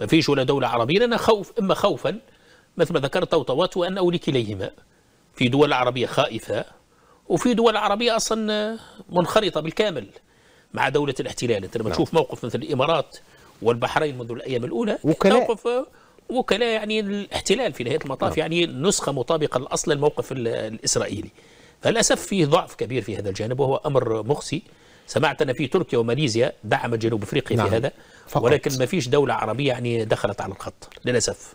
ما فيش ولا دولة عربية لأن خوف إما خوفا مثل ما ذكرت وطوات وأنه لكليهما في دول عربية خائفة وفي دول عربية أصلا منخرطة بالكامل مع دولة الاحتلال أنت لما نعم. تشوف موقف مثل الإمارات والبحرين منذ الأيام الأولى وكلاء موقف وكلاء يعني الاحتلال في نهاية المطاف نعم. يعني نسخة مطابقة لأصل الموقف الإسرائيلي للأسف فيه ضعف كبير في هذا الجانب وهو أمر مخزي سمعت أن في تركيا وماليزيا دعمت جنوب أفريقيا نعم. في هذا فقط. ولكن ما فيش دولة عربية يعني دخلت على الخط للأسف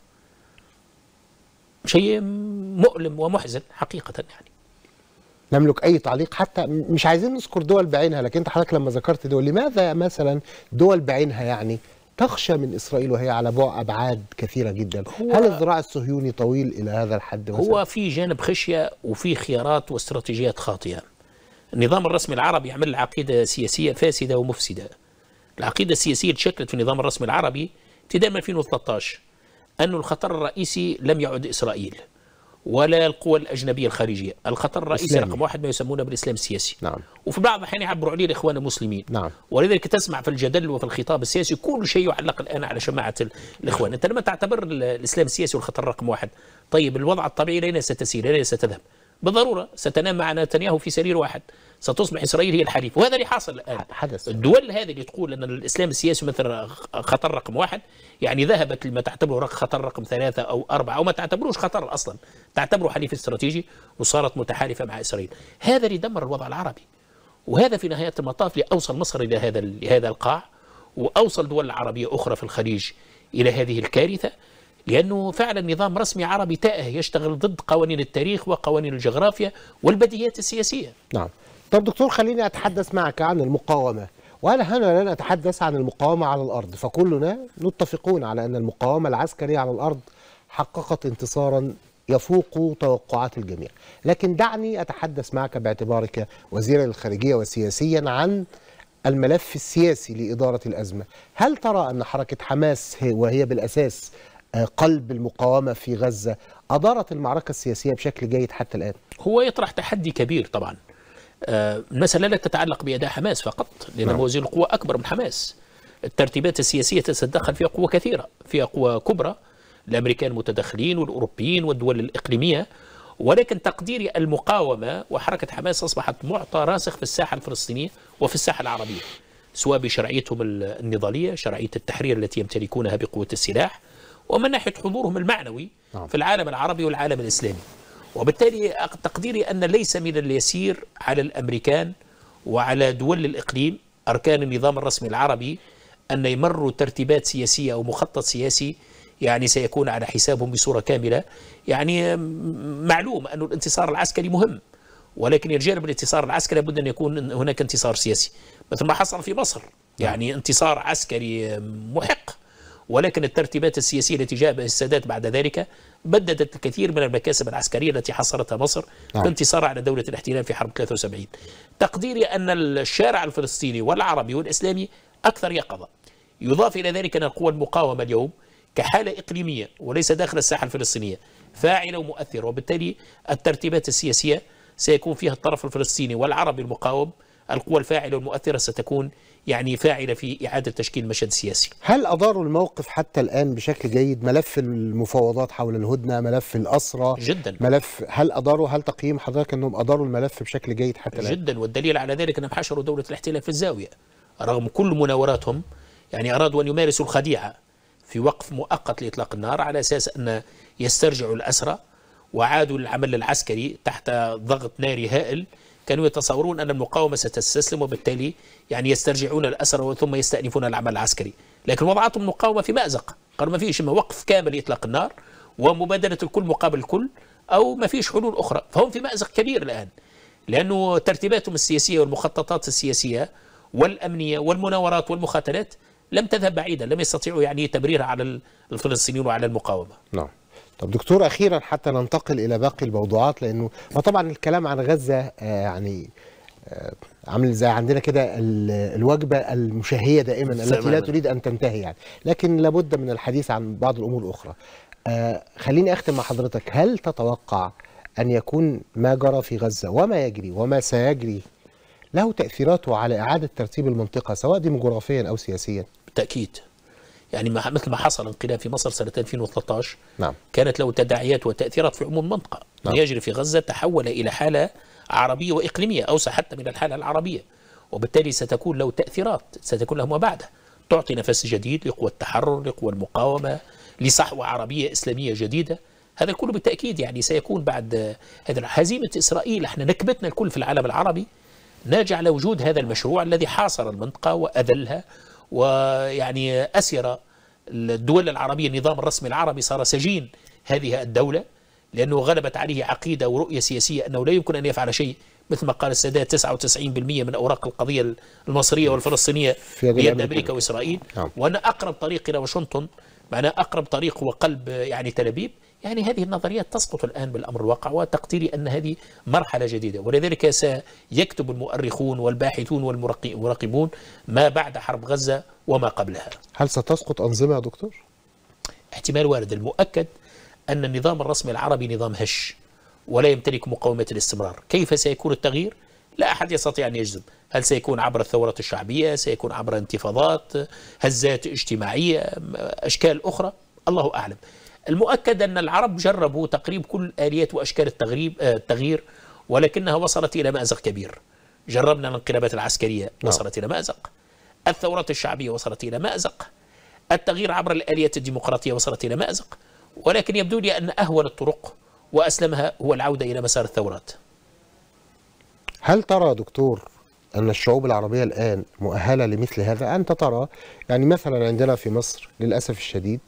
شيء مؤلم ومحزن
حقيقة يعني نملك اي تعليق حتى مش عايزين نذكر دول بعينها لكن انت حضرتك لما ذكرت دول لماذا مثلا دول بعينها يعني تخشى من إسرائيل وهي على بعد أبعاد كثيرة جدا هل الذراع الصهيوني طويل إلى هذا الحد مثلا؟
هو في جانب خشية وفي خيارات واستراتيجيات خاطئة النظام الرسمي العربي يعمل عقيدة سياسية فاسدة ومفسدة العقيدة السياسية تشكلت في النظام الرسمي العربي ابتداء من 2013 أن الخطر الرئيسي لم يعد إسرائيل ولا القوى الأجنبية الخارجية الخطر الرئيسي إسلامي. رقم واحد ما يسمونه بالإسلام السياسي نعم. وفي بعض الأحيان يعبروا عليه الإخوان المسلمين نعم. ولذلك تسمع في الجدل وفي الخطاب السياسي كل شيء يعلق الآن على شماعة الإخوان أنت لما تعتبر الإسلام السياسي والخطر رقم واحد طيب الوضع الطبيعي لين ستسير لين ستذهب بالضرورة ستنام مع نتنياهو في سرير واحد ستصبح اسرائيل هي الحليف وهذا اللي حاصل الان حدث الدول هذه اللي تقول ان الاسلام السياسي مثلا خطر رقم واحد يعني ذهبت لما تعتبره خطر رقم ثلاثه او اربعه او ما تعتبروش خطر اصلا تعتبره حليف استراتيجي وصارت متحالفه مع اسرائيل هذا اللي دمر الوضع العربي وهذا في نهايه المطاف لاوصل مصر الى هذا لهذا القاع واوصل دول عربيه اخرى في الخليج الى هذه الكارثه لأنه فعلا نظام رسمي عربي تائه يشتغل ضد قوانين التاريخ وقوانين الجغرافيا والبديهيات السياسية نعم طب دكتور خليني أتحدث معك عن
المقاومة وهل هنا لن أتحدث عن المقاومة على الأرض فكلنا متفقون على أن المقاومة العسكرية على الأرض حققت انتصارا يفوق توقعات الجميع لكن دعني أتحدث معك باعتبارك وزيرا للخارجية وسياسيا عن الملف السياسي لإدارة الأزمة هل ترى أن حركة حماس وهي بالأساس آه، قلب المقاومة في غزة أدارت المعركة السياسية بشكل جيد حتى
الآن؟ هو يطرح تحدي كبير طبعا آه، المسألة لا تتعلق بأداء حماس فقط لأن نعم. موازين القوى أكبر من حماس الترتيبات السياسية تتدخل فيها قوى كثيرة فيها قوى كبرى الأمريكان متدخلين والأوروبيين والدول الإقليمية ولكن تقديري المقاومة وحركة حماس أصبحت معطى راسخ في الساحة الفلسطينية وفي الساحة العربية سواء بشرعيتهم النضالية شرعية التحرير التي يمتلكونها بقوة السلاح ومن ناحية حضورهم المعنوي نعم. في العالم العربي والعالم الإسلامي وبالتالي تقديري أن ليس من اليسير على الأمريكان وعلى دول الإقليم أركان النظام الرسمي العربي أن يمروا ترتيبات سياسية أو مخطط سياسي يعني سيكون على حسابهم بصورة كاملة يعني معلوم أن الانتصار العسكري مهم ولكن يجانب الانتصار العسكري لابد أن يكون هناك انتصار سياسي مثل ما حصل في مصر نعم. يعني انتصار عسكري محق ولكن الترتيبات السياسية التي جاء بها السادات بعد ذلك بددت الكثير من المكاسب العسكرية التي حصلتها مصر نعم. بانتصار على دولة الاحتلال في حرب 73 تقديري أن الشارع الفلسطيني والعربي والإسلامي أكثر يقظة يضاف إلى ذلك أن القوى المقاومة اليوم كحالة إقليمية وليس داخل الساحة الفلسطينية فاعلة ومؤثرة وبالتالي الترتيبات السياسية سيكون فيها الطرف الفلسطيني والعربي المقاوم القوى الفاعلة والمؤثرة ستكون يعني فاعلة في إعادة تشكيل المشهد السياسي. هل أداروا الموقف حتى الآن
بشكل جيد ملف المفاوضات حول الهدنة ملف الاسرى جدا ملف هل أداروا هل تقييم حضرتك أنهم أداروا الملف بشكل جيد حتى الآن جدا
والدليل على ذلك أنهم حشروا دولة الاحتلال في الزاوية رغم كل مناوراتهم يعني أرادوا أن يمارسوا الخديعة في وقف مؤقت لإطلاق النار على أساس أن يسترجعوا الأسرى وعادوا للعمل العسكري تحت ضغط ناري هائل كانوا يتصورون أن المقاومة ستستسلم وبالتالي يعني يسترجعون الاسرى ثم يستأنفون العمل العسكري لكن وضعتهم المقاومة في مأزق قالوا ما فيش إما وقف كامل لاطلاق النار ومبادلة الكل مقابل الكل أو ما فيش حلول أخرى فهم في مأزق كبير الآن لأنه ترتيباتهم السياسية والمخططات السياسية والأمنية والمناورات والمخاتلات لم تذهب بعيدا لم يستطيعوا يعني تبريرها على الفلسطينيين وعلى المقاومة
نعم طب دكتور اخيرا حتى ننتقل الى باقي الموضوعات لانه طبعا الكلام عن غزه آه، يعني آه، عامل زي عندنا كده الوجبه المشهيه دائما التي لا تريد ان تنتهي يعني لكن لابد من الحديث عن بعض الامور الاخرى آه، خليني اختم مع حضرتك هل تتوقع ان يكون ما جرى في غزه وما يجري وما سيجري له تاثيراته على اعاده ترتيب
المنطقه سواء ديموغرافيا او سياسيا بالتاكيد يعني مثل ما حصل انقلاب في مصر سنة 2013 نعم. كانت له تداعيات وتأثيرات في عموم المنطقة نعم. ما يجري في غزة تحول إلى حالة عربية وإقليمية أوسع حتى من الحالة العربية وبالتالي ستكون له تأثيرات ستكون له ما بعدها تعطي نفس جديد لقوى التحرر لقوى المقاومة لصحوة عربية إسلامية جديدة هذا كله بالتأكيد يعني سيكون بعد هذا هزيمة إسرائيل احنا نكبتنا الكل في العالم العربي ناجع على وجود هذا المشروع الذي حاصر المنطقة وأذلها ويعني أسر الدول العربية النظام الرسمي العربي صار سجين هذه الدولة لأنه غلبت عليه عقيدة ورؤية سياسية أنه لا يمكن أن يفعل شيء مثل ما قال السادات 99% من أوراق القضية المصرية نعم. والفلسطينية بيد أمريكا وإسرائيل نعم. وأن أقرب طريق إلى واشنطن معناه أقرب طريق هو قلب يعني تل أبيب يعني هذه النظريات تسقط الآن بالأمر الواقع وتقديري أن هذه مرحلة جديدة ولذلك سيكتب المؤرخون والباحثون والمراقبون ما بعد حرب غزة وما قبلها هل ستسقط أنظمة يا دكتور؟ احتمال وارد المؤكد أن النظام الرسمي العربي نظام هش ولا يمتلك مقاومة الاستمرار كيف سيكون التغيير؟ لا أحد يستطيع أن يجزم هل سيكون عبر الثورات الشعبية سيكون عبر انتفاضات هزات اجتماعية أشكال أخرى الله أعلم المؤكد أن العرب جربوا تقريب كل آليات وأشكال التغريب آه، التغيير ولكنها وصلت إلى مأزق كبير جربنا الانقلابات العسكرية نعم. وصلت إلى مأزق الثورات الشعبية وصلت إلى مأزق التغيير عبر الآليات الديمقراطية وصلت إلى مأزق ولكن يبدو لي أن أهون الطرق وأسلمها هو العودة إلى مسار الثورات
هل ترى دكتور أن الشعوب العربية الآن مؤهلة لمثل هذا أنت ترى يعني مثلا عندنا في مصر للأسف الشديد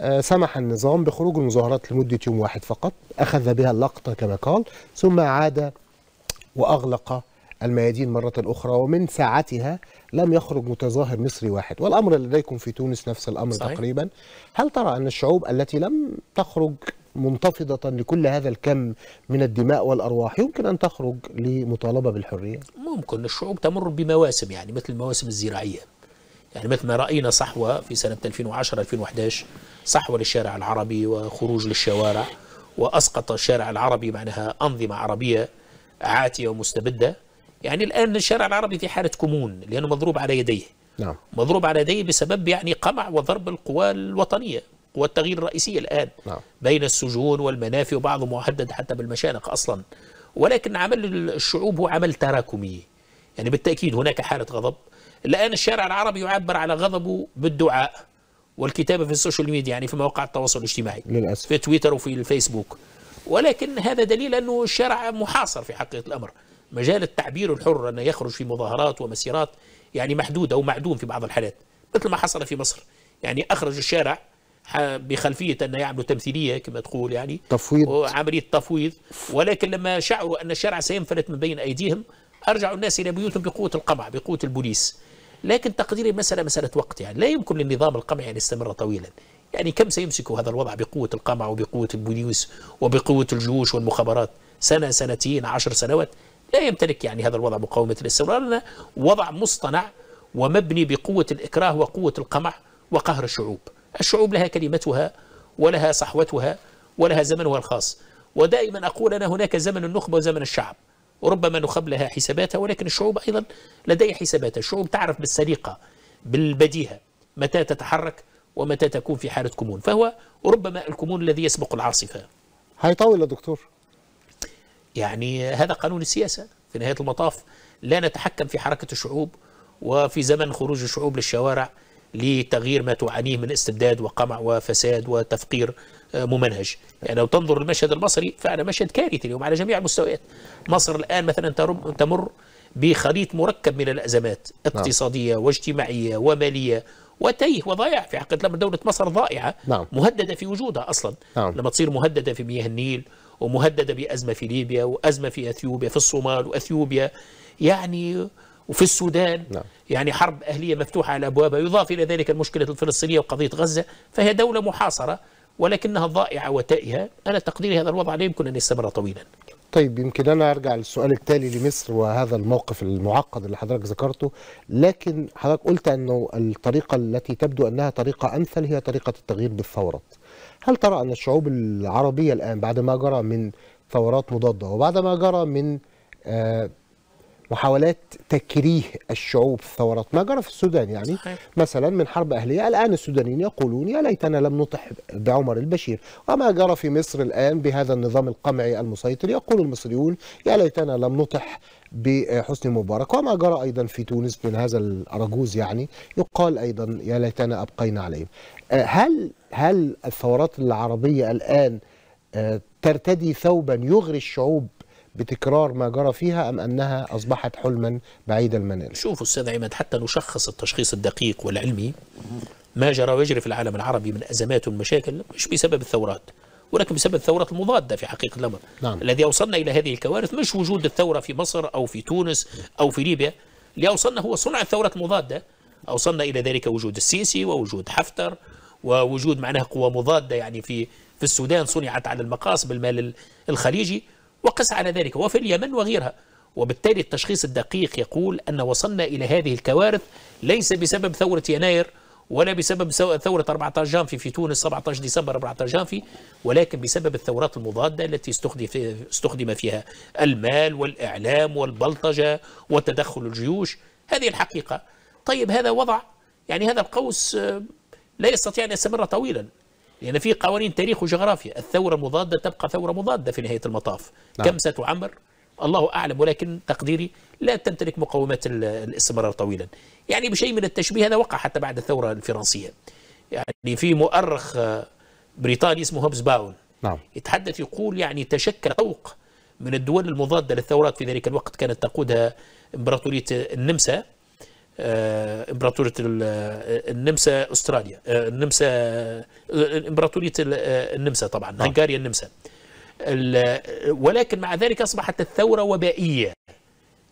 آه، سمح النظام بخروج المظاهرات لمدة يوم واحد فقط أخذ بها اللقطة كما قال ثم عاد وأغلق الميادين مرة أخرى ومن ساعتها لم يخرج متظاهر مصري واحد والأمر لديكم في تونس نفس الأمر صحيح. تقريبا هل ترى أن الشعوب التي لم تخرج منتفضة لكل هذا الكم من الدماء والأرواح يمكن أن تخرج لمطالبة بالحرية؟
ممكن الشعوب تمر بمواسم يعني مثل المواسم الزراعية يعني مثل ما رأينا صحوة في سنة 2010-2011 صحوة للشارع العربي وخروج للشوارع وأسقط الشارع العربي معناها أنظمة عربية عاتية ومستبدة يعني الآن الشارع العربي في حالة كمون لأنه مضروب على يديه نعم. مضروب على يديه بسبب يعني قمع وضرب القوى الوطنية قوى التغيير الرئيسية الآن نعم. بين السجون والمنافي وبعضه مهدد حتى بالمشانق أصلا ولكن عمل الشعوب هو عمل تراكمي يعني بالتأكيد هناك حالة غضب الآن الشارع العربي يعبر على غضبه بالدعاء والكتابة في السوشيال ميديا يعني في مواقع التواصل الاجتماعي للأسف. في تويتر وفي الفيسبوك ولكن هذا دليل أنه الشارع محاصر في حقيقة الأمر مجال التعبير الحر أنه يخرج في مظاهرات ومسيرات يعني محدودة ومعدوم في بعض الحالات مثل ما حصل في مصر يعني أخرج الشارع بخلفية أن يعملوا تمثيلية كما تقول يعني تفويض عملية تفويض ولكن لما شعروا أن الشارع سينفلت من بين أيديهم أرجعوا الناس إلى بيوتهم بقوة القمع بقوة البوليس لكن تقديري مسألة مسألة وقت يعني لا يمكن للنظام القمعي أن يستمر طويلا يعني كم سيمسك هذا الوضع بقوة القمع وبقوة البوليس وبقوة الجيوش والمخابرات سنة سنتين عشر سنوات لا يمتلك يعني هذا الوضع مقاومة الاستمرار وضع مصطنع ومبني بقوة الإكراه وقوة القمع وقهر الشعوب الشعوب لها كلمتها ولها صحوتها ولها زمنها الخاص ودائما أقول أنا هناك زمن النخبة وزمن الشعب وربما نخب لها حساباتها ولكن الشعوب أيضا لديها حساباتها الشعوب تعرف بالسليقة بالبديهة متى تتحرك ومتى تكون في حالة كمون فهو ربما الكمون الذي يسبق العاصفة
هيطول يا دكتور
يعني هذا قانون السياسة في نهاية المطاف لا نتحكم في حركة الشعوب وفي زمن خروج الشعوب للشوارع لتغيير ما تعانيه من استبداد وقمع وفساد وتفقير آه، ممنهج يعني لو تنظر للمشهد المصري فعلا مشهد كارثي اليوم على جميع المستويات مصر الآن مثلا تمر بخليط مركب من الأزمات نعم. اقتصادية واجتماعية ومالية وتيه وضايع في حقيقة لما دولة مصر ضائعة نعم. مهددة في وجودها أصلا نعم. لما تصير مهددة في مياه النيل ومهددة بأزمة في ليبيا وأزمة في أثيوبيا في الصومال وأثيوبيا يعني وفي السودان نعم. يعني حرب أهلية مفتوحة على أبوابها يضاف إلى ذلك المشكلة الفلسطينية وقضية غزة فهي دولة محاصرة ولكنها ضائعة وتائهة أنا تقديري هذا الوضع لا يمكن أن يستمر طويلا
طيب يمكن أنا أرجع للسؤال التالي لمصر وهذا الموقف المعقد اللي حضرتك ذكرته لكن حضرتك قلت أنه الطريقة التي تبدو أنها طريقة أمثل هي طريقة التغيير بالثورات هل ترى أن الشعوب العربية الآن بعد ما جرى من ثورات مضادة وبعد ما جرى من آه محاولات تكريه الشعوب في الثورات ما جرى في السودان يعني صحيح. مثلا من حرب أهلية الآن السودانيين يقولون يا ليتنا لم نطح بعمر البشير وما جرى في مصر الآن بهذا النظام القمعي المسيطر يقول المصريون يا ليتنا لم نطح بحسني مبارك وما جرى أيضا في تونس من هذا الأرجوز يعني يقال أيضا يا ليتنا أبقينا عليهم آه، هل هل الثورات العربية الآن آه، ترتدي ثوبا يغري الشعوب
بتكرار ما جرى فيها أم أنها أصبحت حلما بعيد المنال شوفوا أستاذ عماد حتى نشخص التشخيص الدقيق والعلمي ما جرى ويجري في العالم العربي من أزمات ومشاكل مش بسبب الثورات ولكن بسبب الثورات المضادة في حقيقة الأمر نعم. الذي أوصلنا إلى هذه الكوارث مش وجود الثورة في مصر أو في تونس أو في ليبيا اللي أوصلنا هو صنع الثورات المضادة أوصلنا إلى ذلك وجود السيسي ووجود حفتر ووجود معناها قوى مضادة يعني في في السودان صنعت على المقاس بالمال الخليجي وقس على ذلك وفي اليمن وغيرها وبالتالي التشخيص الدقيق يقول أن وصلنا إلى هذه الكوارث ليس بسبب ثورة يناير ولا بسبب ثورة 14 جانفي في تونس 17 ديسمبر 14 جانفي ولكن بسبب الثورات المضادة التي استخدم فيها المال والإعلام والبلطجة وتدخل الجيوش هذه الحقيقة طيب هذا وضع يعني هذا القوس آه، لا يستطيع أن يستمر طويلا لأن في قوانين تاريخ وجغرافيا الثورة المضادة تبقى ثورة مضادة في نهاية المطاف نعم. كم ستعمر الله أعلم ولكن تقديري لا تمتلك مقومات الاستمرار طويلا يعني بشيء من التشبيه هذا وقع حتى بعد الثورة الفرنسية يعني في مؤرخ بريطاني اسمه هوبز باون نعم. يتحدث يقول يعني تشكل طوق من الدول المضادة للثورات في ذلك الوقت كانت تقودها امبراطورية النمسا آه، امبراطوريه آه، النمسا استراليا آه، النمسا امبراطوريه النمسا طبعا آه. هنغاريا النمسا ولكن مع ذلك اصبحت الثوره وبائيه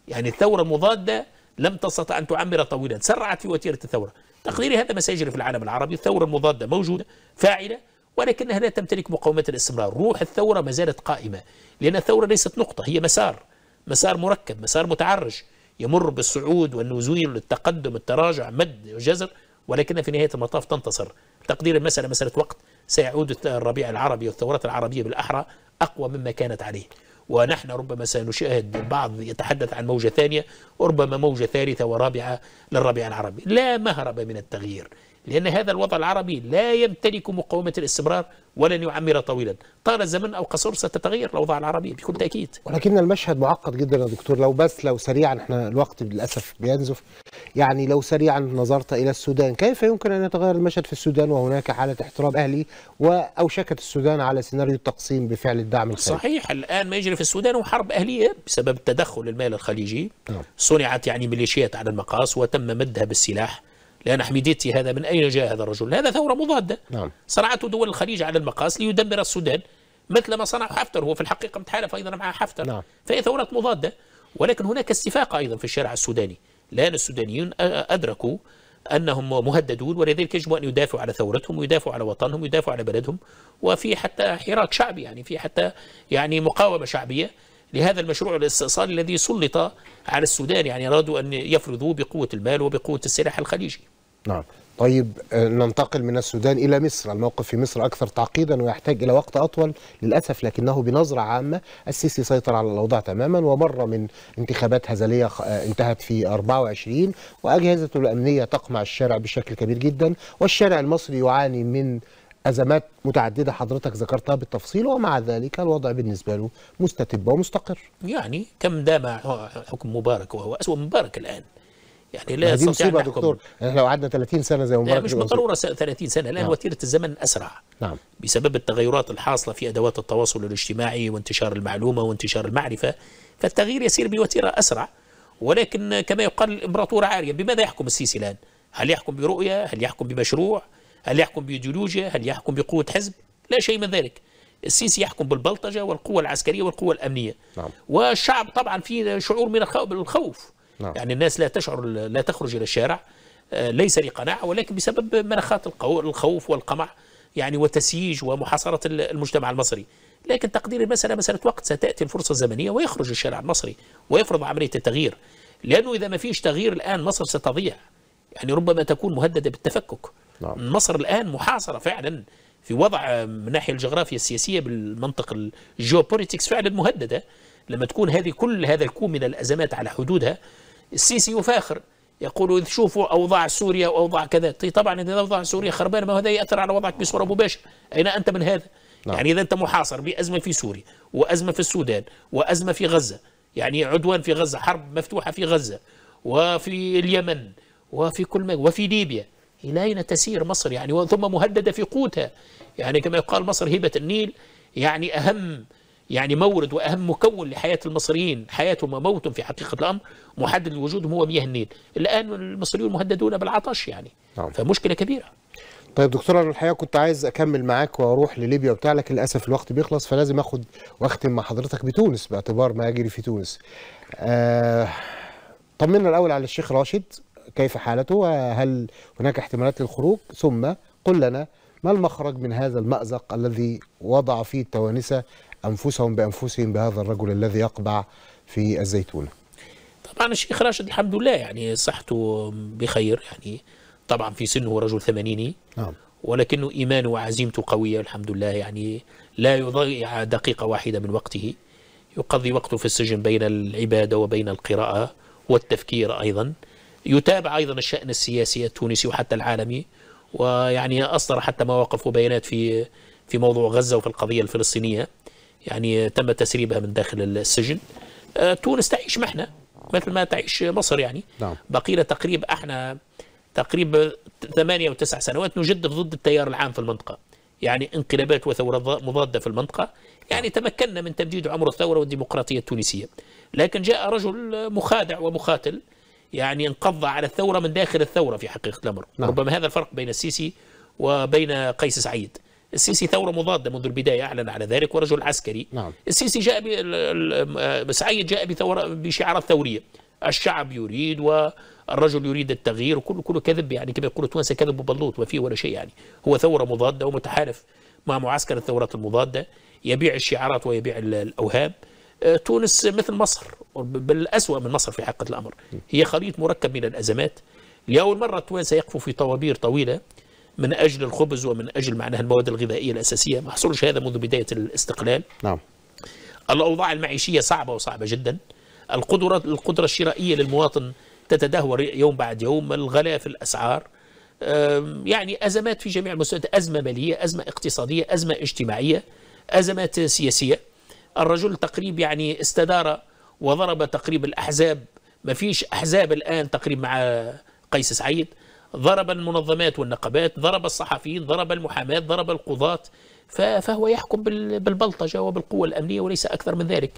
يعني الثوره المضاده لم تستطع ان تعمر طويلا سرعت في وتيره الثوره تقديري هذا ما سيجري في العالم العربي الثوره المضاده موجوده فاعله ولكنها لا تمتلك مقاومه الاستمرار روح الثوره ما زالت قائمه لان الثوره ليست نقطه هي مسار مسار مركب مسار متعرج يمر بالصعود والنزول للتقدم التراجع مد وجزر ولكن في نهاية المطاف تنتصر تقدير المسألة مسألة وقت سيعود الربيع العربي والثورات العربية بالأحرى أقوى مما كانت عليه ونحن ربما سنشاهد البعض يتحدث عن موجة ثانية وربما موجة ثالثة ورابعة للربيع العربي لا مهرب من التغيير لأن هذا الوضع العربي لا يمتلك مقومة الاستمرار ولن يعمر طويلا طال الزمن أو قصر ستتغير الأوضاع العربية بكل تأكيد
ولكن المشهد معقد جدا يا دكتور لو بس لو سريعا احنا الوقت للأسف بينزف يعني لو سريعا نظرت إلى السودان كيف يمكن أن يتغير المشهد في السودان وهناك حالة احترام أهلي وأوشكت السودان على سيناريو التقسيم بفعل الدعم الخارجي
صحيح الآن ما يجري في السودان هو حرب أهلية بسبب تدخل المال الخليجي نعم. صنعت يعني ميليشيات على المقاس وتم مدها بالسلاح لأن حميديتي هذا من أين جاء هذا الرجل هذا ثورة مضادة نعم. صنعته دول الخليج على المقاس ليدمر السودان مثل ما صنع حفتر هو في الحقيقة متحالف أيضا مع حفتر نعم. فهي ثورة مضادة ولكن هناك استفاقة أيضا في الشارع السوداني لأن السودانيين أدركوا أنهم مهددون ولذلك يجب أن يدافعوا على ثورتهم ويدافعوا على وطنهم ويدافعوا على بلدهم وفي حتى حراك شعبي يعني في حتى يعني مقاومة شعبية لهذا المشروع الاستئصالي الذي سلط على السودان يعني أرادوا أن يفرضوه بقوة المال وبقوة السلاح الخليجي
نعم طيب آه، ننتقل من السودان إلى مصر الموقف في مصر أكثر تعقيدا ويحتاج إلى وقت أطول للأسف لكنه بنظرة عامة السيسي سيطر على الأوضاع تماما ومر من انتخابات هزلية آه، انتهت في 24 وأجهزته الأمنية تقمع الشارع بشكل كبير جدا والشارع المصري يعاني من أزمات متعددة حضرتك ذكرتها بالتفصيل ومع ذلك الوضع بالنسبة له مستتب ومستقر
يعني كم دام حكم مبارك وهو أسوأ مبارك الآن يعني لا دي مصيبه يا دكتور احنا لو قعدنا 30 سنه زي ما مش بالضروره 30 سنه الان نعم. وتيره الزمن اسرع نعم بسبب التغيرات الحاصله في ادوات التواصل الاجتماعي وانتشار المعلومه وانتشار المعرفه فالتغيير يسير بوتيره اسرع ولكن كما يقال الامبراطوره عاريه بماذا يحكم السيسي الان؟ هل يحكم برؤيه؟ هل يحكم بمشروع؟ هل يحكم بايديولوجيا؟ هل يحكم بقوه حزب؟ لا شيء من ذلك. السيسي يحكم بالبلطجه والقوه العسكريه والقوه الامنيه. نعم. والشعب طبعا في شعور من الخوف نعم. يعني الناس لا تشعر لا تخرج إلى الشارع آه، ليس لقناعة ولكن بسبب مناخات الخوف والقمع يعني وتسييج ومحاصرة المجتمع المصري لكن تقدير المسألة مسألة وقت ستأتي الفرصة الزمنية ويخرج الشارع المصري ويفرض عملية التغيير لأنه إذا ما فيش تغيير الآن مصر ستضيع يعني ربما تكون مهددة بالتفكك نعم. مصر الآن محاصرة فعلا في وضع آه، من ناحية الجغرافيا السياسية بالمنطق الجيوبوليتكس فعلا مهددة لما تكون هذه كل هذا الكوم من الأزمات على حدودها السيسي يفاخر يقول إذ شوفوا أوضاع سوريا وأوضاع كذا طيب طبعا إذا أوضاع سوريا خربان ما هذا يأثر على وضعك بصورة مباشرة أين أنت من هذا نعم. يعني إذا أنت محاصر بأزمة في سوريا وأزمة في السودان وأزمة في غزة يعني عدوان في غزة حرب مفتوحة في غزة وفي اليمن وفي كل ما وفي ليبيا إلى أين تسير مصر يعني ثم مهددة في قوتها يعني كما يقال مصر هبة النيل يعني أهم يعني مورد واهم مكون لحياه المصريين حياتهم وموتهم في حقيقه الامر محدد لوجودهم هو مياه النيل الان المصريون مهددون بالعطش يعني نعم. فمشكله كبيره
طيب دكتور انا الحقيقه كنت عايز اكمل معاك واروح لليبيا وبتاع لكن للاسف الوقت بيخلص فلازم اخد واختم مع حضرتك بتونس باعتبار ما يجري في تونس. آه طمنا الاول على الشيخ راشد كيف حالته وهل هناك احتمالات للخروج ثم قل لنا ما المخرج من هذا المأزق الذي وضع فيه التوانسة أنفسهم بأنفسهم بهذا الرجل الذي يقبع في الزيتونة
طبعا الشيخ راشد الحمد لله يعني صحته بخير يعني طبعا في سنه رجل ثمانيني نعم ولكنه إيمانه وعزيمته قوية الحمد لله يعني لا يضيع دقيقة واحدة من وقته يقضي وقته في السجن بين العبادة وبين القراءة والتفكير أيضا يتابع أيضا الشأن السياسي التونسي وحتى العالمي ويعني أصدر حتى مواقف وبيانات في في موضوع غزة وفي القضية الفلسطينية يعني تم تسريبها من داخل السجن آه، تونس تعيش محنة مثل ما تعيش مصر يعني نعم. بقينا تقريب احنا تقريبا ثمانية وتسع سنوات نجدف ضد التيار العام في المنطقة يعني انقلابات وثورات مضادة في المنطقة يعني تمكنا من تمديد عمر الثورة والديمقراطية التونسية لكن جاء رجل مخادع ومخاتل يعني انقضى على الثورة من داخل الثورة في حقيقة الأمر نعم. ربما هذا الفرق بين السيسي وبين قيس سعيد السيسي ثورة مضادة منذ البداية أعلن على ذلك ورجل عسكري نعم. السيسي جاء سعيد جاء بثورة بشعارات ثورية الشعب يريد والرجل يريد التغيير وكله كله كذب يعني كما يقول التوانسه كذب وبلوط ما فيه ولا شيء يعني هو ثوره مضاده ومتحالف مع معسكر الثورات المضاده يبيع الشعارات ويبيع الاوهام آه، تونس مثل مصر بل من مصر في حقيقه الامر هي خليط مركب من الازمات لاول مره التوانسه يقفوا في طوابير طويله من أجل الخبز ومن أجل معناها المواد الغذائية الأساسية ما حصلش هذا منذ بداية الاستقلال نعم الأوضاع المعيشية صعبة وصعبة جدا القدرة القدرة الشرائية للمواطن تتدهور يوم بعد يوم الغلاء في الأسعار يعني أزمات في جميع المستويات أزمة مالية أزمة اقتصادية أزمة اجتماعية أزمات سياسية الرجل تقريب يعني استدار وضرب تقريب الأحزاب ما فيش أحزاب الآن تقريب مع قيس سعيد ضرب المنظمات والنقابات ضرب الصحفيين ضرب المحاماة ضرب القضاة فهو يحكم بالبلطجة وبالقوة الأمنية وليس أكثر من ذلك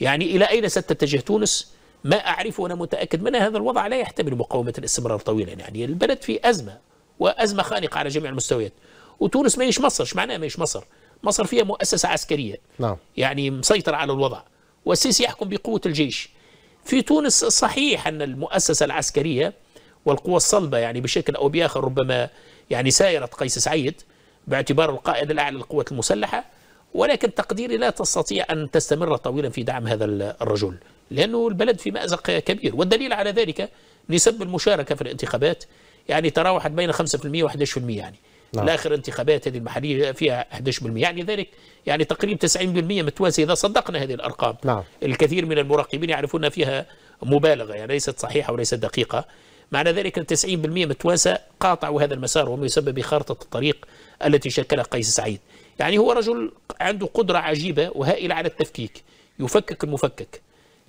يعني إلى أين ستتجه تونس ما أعرف وأنا متأكد من هذا الوضع لا يحتمل مقاومة الاستمرار طويلا يعني البلد في أزمة وأزمة خانقة على جميع المستويات وتونس ماهيش مصر ايش ما ماهيش مصر مصر فيها مؤسسة عسكرية نعم. يعني مسيطر على الوضع والسيسي يحكم بقوة الجيش في تونس صحيح أن المؤسسة العسكرية والقوى الصلبة يعني بشكل أو بآخر ربما يعني سائرة قيس سعيد باعتباره القائد الأعلى للقوات المسلحة ولكن تقديري لا تستطيع أن تستمر طويلا في دعم هذا الرجل لأنه البلد في مأزق كبير والدليل على ذلك نسب المشاركة في الانتخابات يعني تراوحت بين 5% و11% يعني نعم. لاخر انتخابات هذه المحليه فيها 11% يعني ذلك يعني تقريبا 90% متوازي اذا صدقنا هذه الارقام نعم. الكثير من المراقبين يعرفون فيها مبالغه يعني ليست صحيحه وليست دقيقه معنى ذلك 90% متواسى قاطعوا هذا المسار وما يسمى بخارطة الطريق التي شكلها قيس سعيد يعني هو رجل عنده قدرة عجيبة وهائلة على التفكيك يفكك المفكك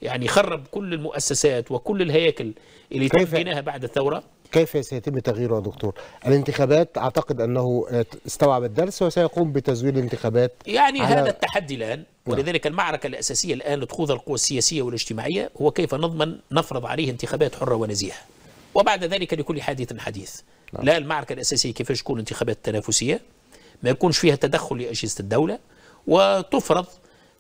يعني خرب كل المؤسسات وكل الهياكل اللي تبناها بعد الثورة
كيف سيتم تغييره دكتور؟ الانتخابات اعتقد انه استوعب الدرس وسيقوم بتزوير الانتخابات يعني على... هذا
التحدي الان ولذلك المعركة الأساسية الآن لتخوض القوى السياسية والاجتماعية هو كيف نضمن نفرض عليه انتخابات حرة ونزيهة وبعد ذلك لكل حادث حديث نعم. لا المعركة الأساسية كيفاش تكون انتخابات تنافسية ما يكونش فيها تدخل لأجهزة الدولة وتفرض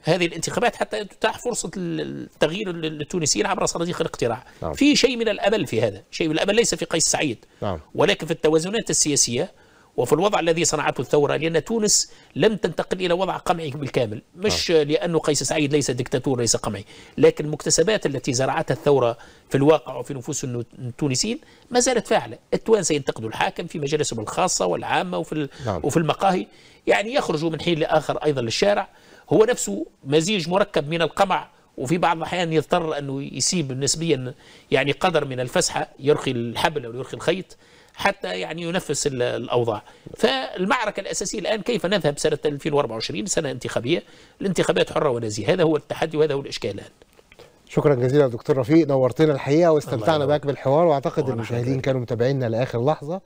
هذه الانتخابات حتى تتاح فرصة التغيير للتونسيين عبر صناديق الاقتراع نعم. في شيء من الأمل في هذا شيء من الأمل ليس في قيس سعيد نعم. ولكن في التوازنات السياسية وفي الوضع الذي صنعته الثورة لأن تونس لم تنتقل إلى وضع قمعي بالكامل مش آه. نعم. لأنه قيس سعيد ليس دكتاتور ليس قمعي لكن المكتسبات التي زرعتها الثورة في الواقع وفي نفوس التونسيين ما زالت فاعلة التوانسة ينتقدوا الحاكم في مجالسهم الخاصة والعامة وفي, نعم. وفي المقاهي يعني يخرجوا من حين لآخر أيضا للشارع هو نفسه مزيج مركب من القمع وفي بعض الاحيان يضطر انه يسيب نسبيا يعني قدر من الفسحه يرخي الحبل او يرخي الخيط حتى يعني ينفس الاوضاع فالمعركه الاساسيه الان كيف نذهب سنه 2024 سنه انتخابيه الانتخابات حره ونزيه هذا هو التحدي وهذا هو الاشكال الان
شكرا جزيلا دكتور رفيق نورتنا الحقيقه واستمتعنا بك بالحوار واعتقد المشاهدين كانوا متابعينا لاخر لحظه